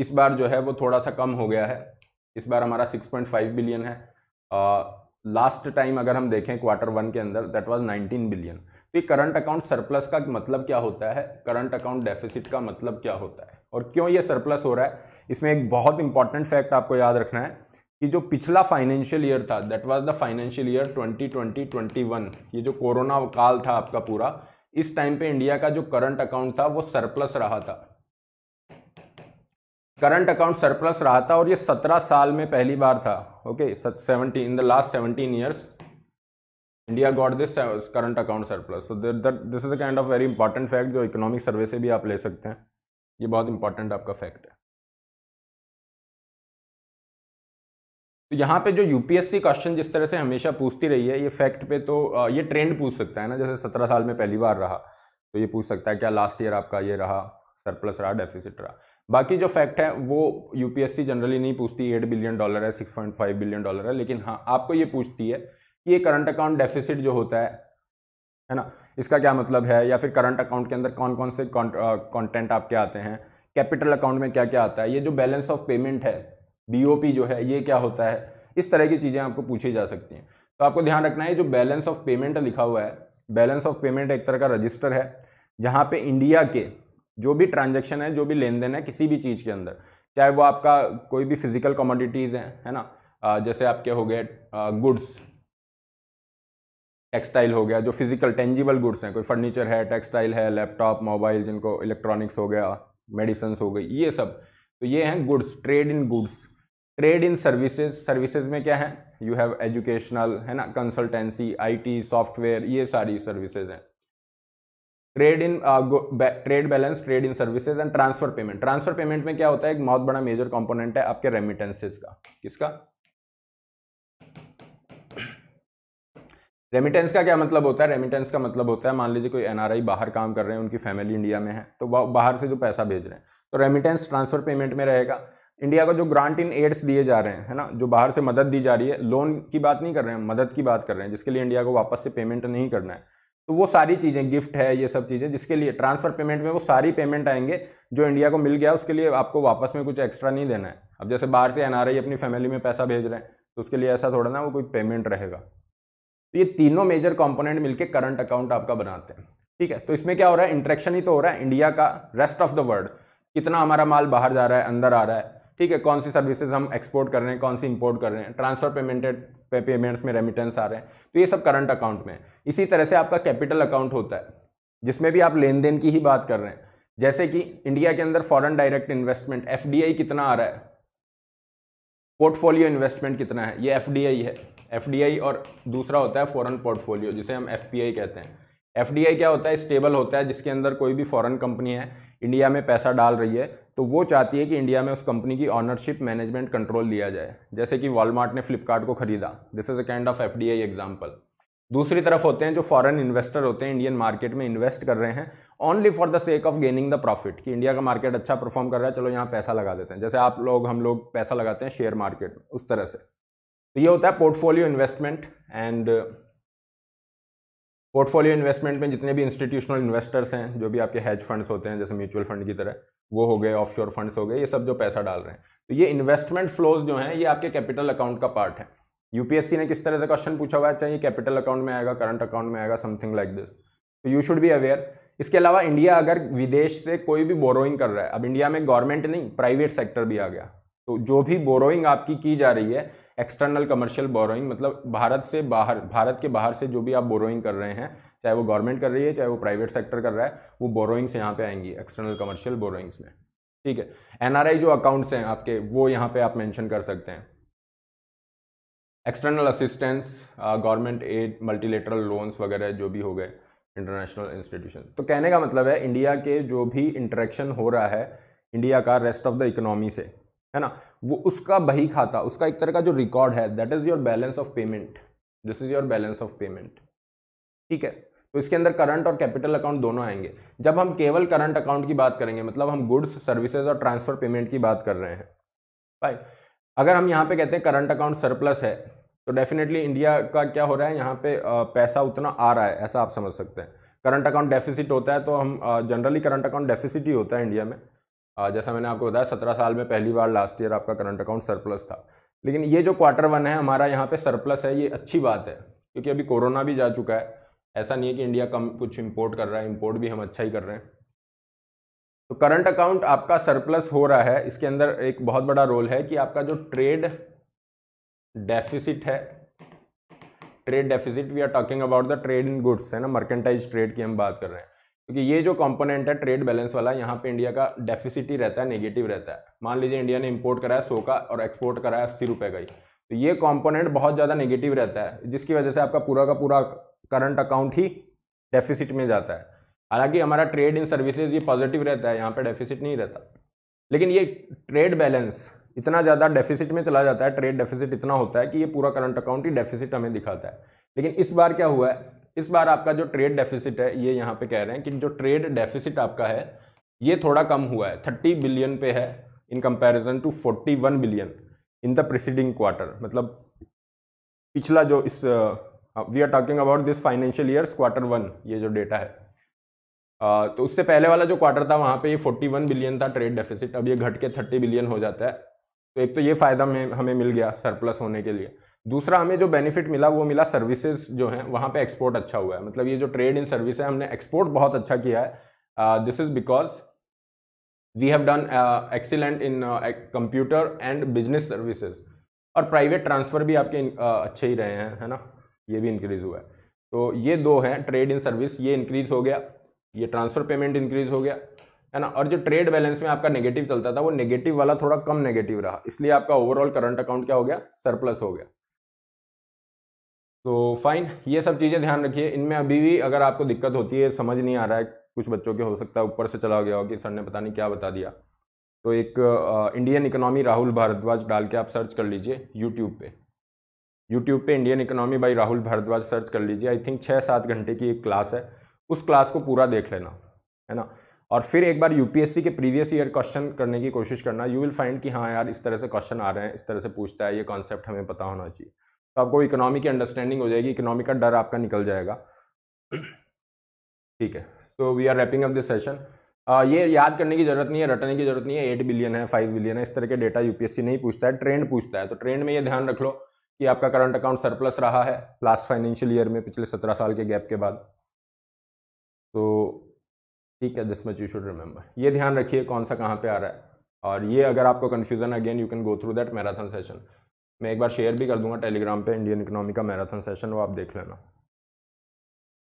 Speaker 1: इस बार जो है वो थोड़ा सा कम हो गया है इस बार हमारा 6.5 बिलियन है लास्ट टाइम अगर हम देखें क्वार्टर वन के अंदर दैट वाज 19 बिलियन तो ये करंट अकाउंट सरप्लस का मतलब क्या होता है करंट अकाउंट डेफिसिट का मतलब क्या होता है और क्यों ये सरप्लस हो रहा है इसमें एक बहुत इंपॉर्टेंट फैक्ट आपको याद रखना है कि जो पिछला फाइनेंशियल ईयर था that was the financial year 2020 21 ये जो कोरोना काल था आपका पूरा इस टाइम पे इंडिया का जो करंट अकाउंट था वो सरप्लस रहा था करंट अकाउंट सरप्लस रहा था और ये सत्रह साल में पहली बार था okay seventeen in the last seventeen years India got this current account surplus so this is a kind of very important fact जो
Speaker 3: इकोनॉमिक सर्वे से भी आप ले सकते हैं ये बहुत इंपॉर्टेंट आपका फैक्ट है तो यहाँ पे जो यूपीएससी क्वेश्चन जिस तरह से हमेशा पूछती रही
Speaker 1: है ये फैक्ट पे तो uh, ये ट्रेंड पूछ सकता है ना जैसे सत्रह साल में पहली बार रहा तो ये पूछ सकता है क्या लास्ट ईयर आपका ये रहा सरप्लस रहा डेफिसिट रहा बाकी जो फैक्ट है वो यूपीएससी जनरली नहीं पूछती एट बिलियन डॉलर है six point five billion dollar है लेकिन हाँ आपको ये पूछती है कि ये करंट अकाउंट डेफिसिट जो होता है है ना इसका क्या मतलब है या फिर करंट अकाउंट के अंदर कौन कौन से कंटेंट आपके आते हैं कैपिटल अकाउंट में क्या क्या आता है ये जो बैलेंस ऑफ पेमेंट है बीओपी जो है ये क्या होता है इस तरह की चीज़ें आपको पूछी जा सकती हैं तो आपको ध्यान रखना है जो बैलेंस ऑफ पेमेंट लिखा हुआ है बैलेंस ऑफ पेमेंट एक तरह का रजिस्टर है जहाँ पे इंडिया के जो भी ट्रांजेक्शन है जो भी लेन देन है किसी भी चीज़ के अंदर चाहे वो आपका कोई भी फिजिकल कमोडिटीज़ हैं है ना जैसे आपके हो गए गुड्स टेक्सटाइल हो गया जो फिजिकल टेंजिबल गुड्स हैं कोई फर्नीचर है टेक्सटाइल है लैपटॉप मोबाइल जिनको इलेक्ट्रॉनिक्स हो गया मेडिसन हो गई ये सब तो ये हैं goods trade in goods trade in services services में क्या है यू हैव एजुकेशनल है ना कंसल्टेंसी आईटी सॉफ्टवेयर ये सारी सर्विसेज हैं trade in trade balance trade in services and transfer payment transfer payment में क्या होता है एक बहुत बड़ा मेजर कंपोनेंट है आपके रेमिटेंसेज का किसका रेमिटेंस का क्या मतलब होता है रेमिटेंस का मतलब होता है मान लीजिए कोई एनआरआई बाहर काम कर रहे हैं उनकी फैमिली इंडिया में है तो बाहर से जो पैसा भेज रहे हैं तो रेमिटेंस ट्रांसफर पेमेंट में रहेगा इंडिया को जो ग्रांट इन एड्स दिए जा रहे हैं है ना जो बाहर से मदद दी जा रही है लोन की बात नहीं कर रहे हैं मदद की बात कर रहे हैं जिसके लिए इंडिया को वापस से पेमेंट नहीं करना है तो वो सारी चीज़ें गिफ्ट है ये सब चीज़ें जिसके लिए ट्रांसफ़र पेमेंट में वो सारी पेमेंट आएंगे जो इंडिया को मिल गया उसके लिए आपको वापस में कुछ एक्स्ट्रा नहीं देना है अब जैसे बाहर से एन अपनी फैमिली में पैसा भेज रहे हैं तो उसके लिए ऐसा थोड़ा ना वो कोई पेमेंट रहेगा तो ये तीनों मेजर कंपोनेंट मिलके करंट अकाउंट आपका बनाते हैं ठीक है तो इसमें क्या हो रहा है इंट्रैक्शन ही तो हो रहा है इंडिया का रेस्ट ऑफ द वर्ल्ड कितना हमारा माल बाहर जा रहा है अंदर आ रहा है ठीक है कौन सी सर्विसेज हम एक्सपोर्ट कर रहे हैं कौन सी इंपोर्ट कर रहे हैं ट्रांसफर पेमेंटेड पे पेमेंट्स में रेमिटेंस आ रहे हैं तो ये सब करंट अकाउंट में है इसी तरह से आपका कैपिटल अकाउंट होता है जिसमें भी आप लेन देन की ही बात कर रहे हैं जैसे कि इंडिया के अंदर फॉरेन डायरेक्ट इन्वेस्टमेंट एफ कितना आ रहा है पोर्टफोलियो इन्वेस्टमेंट कितना है ये एफ है एफ और दूसरा होता है फॉरन पोर्टफोलियो जिसे हम एफ कहते हैं एफ क्या होता है स्टेबल होता है जिसके अंदर कोई भी फॉरन कंपनी है इंडिया में पैसा डाल रही है तो वो चाहती है कि इंडिया में उस कंपनी की ऑनरशिप मैनेजमेंट कंट्रोल लिया जाए जैसे कि वॉलमार्ट ने फ्लिपकार्ट को खरीदा this is a kind of F D I example दूसरी तरफ होते हैं जो फॉरेन इन्वेस्टर होते हैं इंडियन मार्केट में इन्वेस्ट कर रहे हैं only for the sake of gaining the profit कि इंडिया का मार्केट अच्छा परफॉर्म कर रहा है चलो यहाँ पैसा लगा देते हैं जैसे आप लोग हम लोग पैसा लगाते हैं शेयर मार्केट में उस तरह से तो ये होता है portfolio investment and portfolio investment में जितने भी इंस्टीट्यूशनल इन्वेस्टर्स हैं जो भी आपके हेज फंड्स होते हैं जैसे म्यूचुअल फंड की तरह वो हो गए ऑफशोर फंड्स हो गए ये सब जो पैसा डाल रहे हैं तो ये इन्वेस्टमेंट फ्लोज जो हैं ये आपके कैपिटल अकाउंट का पार्ट है यूपीएससी ने किस तरह से क्वेश्चन पूछा हुआ है चाहे कैपिटल अकाउंट में आएगा करंट अकाउंट में आएगा समथिंग लाइक दिस तो यू शुड बी अवेयर इसके अलावा इंडिया अगर विदेश से कोई भी बोरोइंग कर रहा है अब इंडिया में गवर्नमेंट नहीं प्राइवेट सेक्टर भी आ गया तो जो भी बोरोइंग आपकी की जा रही है एक्सटर्नल कमर्शियल बोरोइंग मतलब भारत से बाहर भारत के बाहर से जो भी आप बोरोइंग कर रहे हैं चाहे वो गवर्नमेंट कर रही है चाहे वो प्राइवेट सेक्टर कर रहा है वो बोरोइंग्स यहाँ पे आएंगी एक्सटर्नल कमर्शियल बोरोइंग्स में ठीक है एनआरआई जो अकाउंट्स हैं आपके वो यहाँ पे आप मेंशन कर सकते हैं external assistance government aid multilateral loans वगैरह जो भी हो गए इंटरनेशनल इंस्टीट्यूशन तो कहने का मतलब है इंडिया के जो भी इंटरेक्शन हो रहा है इंडिया का रेस्ट ऑफ द इकोनॉमी से है ना वो उसका बही खाता उसका एक तरह का जो रिकॉर्ड है that is your balance of payment this is your balance of payment ठीक है तो इसके अंदर करंट और कैपिटल अकाउंट दोनों आएंगे जब हम केवल करंट अकाउंट की बात करेंगे मतलब हम गुड्स सर्विसेज और ट्रांसफर पेमेंट की बात कर रहे हैं भाई अगर हम यहाँ पे कहते हैं करंट अकाउंट सरप्लस है तो डेफिनेटली इंडिया का क्या हो रहा है यहाँ पे पैसा उतना आ रहा है ऐसा आप समझ सकते हैं करंट अकाउंट डेफिसिट होता है तो हम जनरली करंट अकाउंट डेफिसिट ही होता है इंडिया में जैसा मैंने आपको बताया सत्रह साल में पहली बार लास्ट ईयर आपका करंट अकाउंट सरप्लस था लेकिन ये जो क्वार्टर वन है हमारा यहाँ पे सरप्लस है ये अच्छी बात है क्योंकि अभी कोरोना भी जा चुका है ऐसा नहीं है कि इंडिया कम कुछ इम्पोर्ट कर रहा है इम्पोर्ट भी हम अच्छा ही कर रहे हैं तो करंट अकाउंट आपका सरप्लस हो रहा है इसके अंदर एक बहुत बड़ा रोल है कि आपका जो ट्रेड डेफिसिट है trade deficit we are talking about the trade in goods है ना मर्केंटाइज ट्रेड की हम बात कर रहे हैं क्योंकि ये जो कंपोनेंट है ट्रेड बैलेंस वाला यहाँ पे इंडिया का डेफिसिट ही रहता है नेगेटिव रहता है मान लीजिए इंडिया ने इंपोर्ट कराया सौ का और एक्सपोर्ट कराया अस्सी रुपये का ही तो ये कंपोनेंट बहुत ज़्यादा नेगेटिव रहता है जिसकी वजह से आपका पूरा का पूरा करंट अकाउंट ही डेफिसिट में जाता है हालांकि हमारा ट्रेड इन सर्विसेज ये पॉजिटिव रहता है यहाँ पर डेफिसिट नहीं रहता लेकिन ये ट्रेड बैलेंस इतना ज़्यादा डेफिसिट में चला जाता है ट्रेड डेफिसिट इतना होता है कि ये पूरा करंट अकाउंट ही डेफिसिट हमें दिखाता है लेकिन इस बार क्या हुआ है इस बार आपका जो ट्रेड डेफिसिट है ये यहाँ पे कह रहे हैं कि जो ट्रेड डेफिसिट आपका है ये थोड़ा कम हुआ है थर्टी बिलियन पे है in comparison to forty one billion in the preceding quarter मतलब पिछला जो इस we are talking about this financial year quarter one ये जो डेटा है uh, तो उससे पहले वाला जो क्वार्टर था वहाँ पे ये 41 बिलियन था ट्रेड डेफिसिट अब ये घट के 30 बिलियन हो जाता है तो एक तो ये फ़ायदा हमें मिल गया सरप्लस होने के लिए दूसरा हमें जो बेनिफिट मिला वो मिला सर्विसेज जो हैं वहाँ पे एक्सपोर्ट अच्छा हुआ है मतलब ये जो ट्रेड इन सर्विस है हमने एक्सपोर्ट बहुत अच्छा किया है this is because we have done excellent in computer and business services और प्राइवेट ट्रांसफ़र भी आपके uh, अच्छे ही रहे हैं है ना ये भी इंक्रीज़ हुआ है तो ये दो हैं ट्रेड इन सर्विस ये इंक्रीज़ हो गया ये ट्रांसफ़र पेमेंट इंक्रीज़ हो गया है ना और जो ट्रेड बैलेंस में आपका नेगेटिव चलता था वो नेगेटिव वाला थोड़ा कम नेगेटिव रहा इसलिए आपका ओवरऑल करंट अकाउंट क्या हो गया सरप्लस हो गया तो फाइन ये सब चीज़ें ध्यान रखिए इनमें अभी भी अगर आपको दिक्कत होती है समझ नहीं आ रहा है कुछ बच्चों के हो सकता है ऊपर से चला गया हो कि सर ने पता नहीं क्या बता दिया तो एक आ, इंडियन इकोनॉमी राहुल भारद्वाज डाल के आप सर्च कर लीजिए यूट्यूब पे यूट्यूब पे Indian economy by Rahul Bhardwaj search कर लीजिए आई थिंक छः सात घंटे की एक क्लास है उस क्लास को पूरा देख लेना है ना और फिर एक बार यूपीएससी के प्रीवियस ईयर क्वेश्चन करने की कोशिश करना यू विल फाइंड कि हाँ यार इस तरह से क्वेश्चन आ रहे हैं इस तरह से पूछता है ये कॉन्सेप्ट हमें पता होना चाहिए तो आपको इकोनॉमी की अंडरस्टैंडिंग हो जाएगी इकोनॉमी का डर आपका निकल जाएगा ठीक है so we are wrapping up this session ये याद करने की जरूरत नहीं है रटने की जरूरत नहीं है एट बिलियन है फाइव बिलियन है इस तरह के डेटा यूपीएससी नहीं पूछता है ट्रेंड पूछता है तो ट्रेंड में ये ध्यान रख लो कि आपका करंट अकाउंट सरप्लस रहा है लास्ट फाइनेंशियल ईयर में पिछले सत्रह साल के गैप के बाद तो ठीक है this much you should remember ये ध्यान रखिए कौन सा कहाँ पे आ रहा है और ये अगर आपको confusion again you can go through that marathon session मैं एक बार शेयर भी कर दूंगा टेलीग्राम पे इंडियन इकोनॉमी का मैराथन सेशन वो आप देख लेना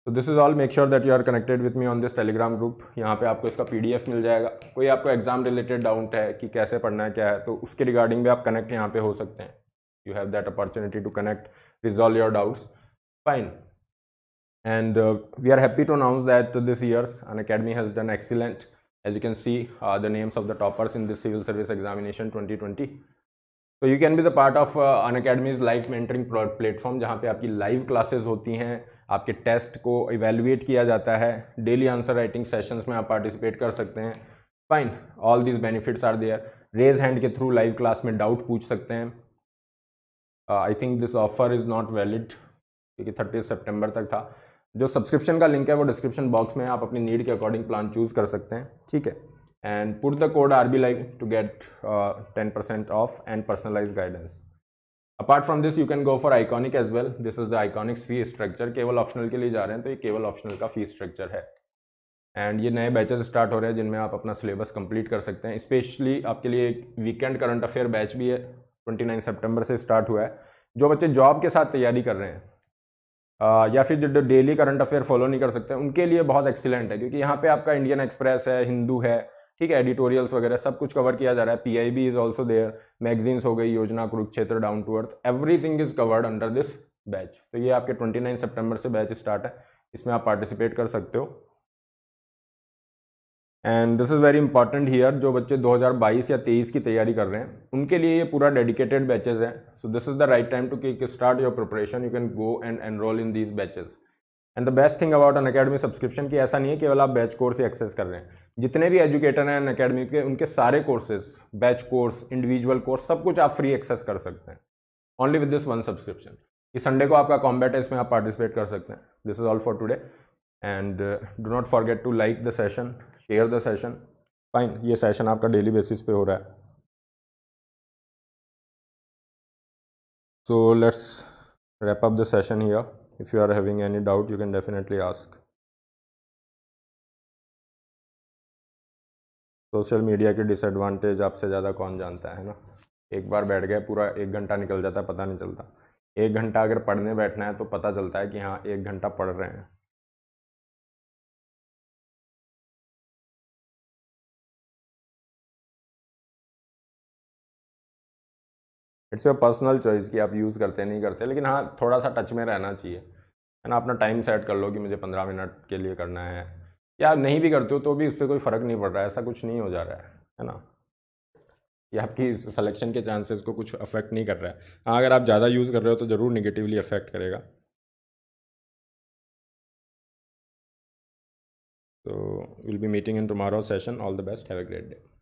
Speaker 1: तो this is all make sure that you are connected with me on this Telegram group यहाँ पे आपको इसका पीडीएफ मिल जाएगा कोई आपको एग्ज़ाम रिलेटेड डाउट है कि कैसे पढ़ना है क्या है तो उसके रिगार्डिंग भी आप कनेक्ट यहाँ पे हो सकते हैं you have that opportunity to connect resolve your doubts fine and we are happy to announce that this year's Unacademy has done excellent as you can see the names of the toppers in this civil service examination twenty तो you can be the part of Unacademy's live mentoring platform जहाँ पे आपकी live classes होती हैं आपके test को evaluate किया जाता है डेली आंसर राइटिंग सेशंस में आप पार्टिसिपेट कर सकते हैं fine all these benefits are there raise hand के थ्रू लाइव क्लास में डाउट पूछ सकते हैं I think this offer is not valid क्योंकि थर्टी सेप्टेम्बर तक था जो सब्सक्रिप्शन का लिंक है वो डिस्क्रिप्शन बॉक्स में आप अपनी नीड के अकॉर्डिंग प्लान चूज़ कर सकते हैं ठीक है and put the code RBLive to get 10% uh, off and personalized guidance. Apart from this you can go for iconic as well this is the iconics fee structure केवल optional के लिए जा रहे हैं तो ये केवल ऑप्शनल का फी स्ट्रक्चर है एंड ये नए बैचेस स्टार्ट हो रहे हैं जिनमें आप अपना सिलेबस कंप्लीट कर सकते हैं स्पेशली आपके लिए एक वीकेंड करंट अफेयर बैच भी है 29 सितंबर से स्टार्ट हुआ है जो बच्चे जॉब के साथ तैयारी कर रहे हैं आ, या फिर जो डेली करंट अफेयर फॉलो नहीं कर सकते उनके लिए बहुत एक्सीलेंट है क्योंकि यहाँ पे आपका इंडियन एक्सप्रेस है हिंदू है ठीक है एडिटोरियल्स वगैरह सब कुछ कवर किया जा रहा है P I B is also there magazines हो गई Yojana Kurukshetra down to earth everything is covered under this batch तो ये आपके ट्वेंटी नाइन सेप्टेम्बर से बैच स्टार्ट है इसमें आप पार्टिसिपेट कर सकते हो and this is very important here जो बच्चे 2022 या 23 की तैयारी कर रहे हैं उनके लिए ये पूरा डेडिकेटेड बैचेज है so this is the right time to kick start your preparation you can go and enroll in these batches and the best thing about Unacademy subscription की ऐसा नहीं है केवल आप बैच कोर्स ही एक्सेस कर रहे हैं जितने भी एजुकेटर हैं अन अकेडमी के उनके सारे courses batch course individual course सब कुछ आप फ्री एक्सेस कर सकते हैं only with this one subscription इस संडे को आपका कॉम्बैट है इसमें आप पार्टिसिपेट कर सकते हैं this is all for today and do not forget to like the session share the
Speaker 3: session fine ये सेशन आपका डेली बेसिस पे हो रहा है so let's wrap up the session if you are having any doubt you can definitely ask social media के disadvantage आपसे ज़्यादा कौन जानता है ना एक बार बैठ गए पूरा एक घंटा निकल जाता है पता नहीं चलता एक घंटा अगर पढ़ने बैठना है तो पता चलता है कि हाँ एक घंटा पढ़ रहे हैं
Speaker 1: इट्स अ पर्सनल चॉइस कि आप यूज़ करते नहीं करते लेकिन हाँ थोड़ा सा टच में रहना चाहिए है ना अपना टाइम सेट कर लो कि मुझे पंद्रह मिनट के लिए करना है या नहीं भी करते हो तो भी उससे कोई फ़र्क नहीं पड़ रहा है ऐसा कुछ नहीं हो जा रहा है है ना ये आपकी सिलेक्शन हम्म। के चांसेस को
Speaker 3: कुछ अफेक्ट नहीं कर रहा है हाँ अगर आप ज़्यादा यूज़ कर रहे हो तो ज़रूर निगेटिवली अफेक्ट करेगा तो will be meeting in tomorrow
Speaker 2: session all the best have a great day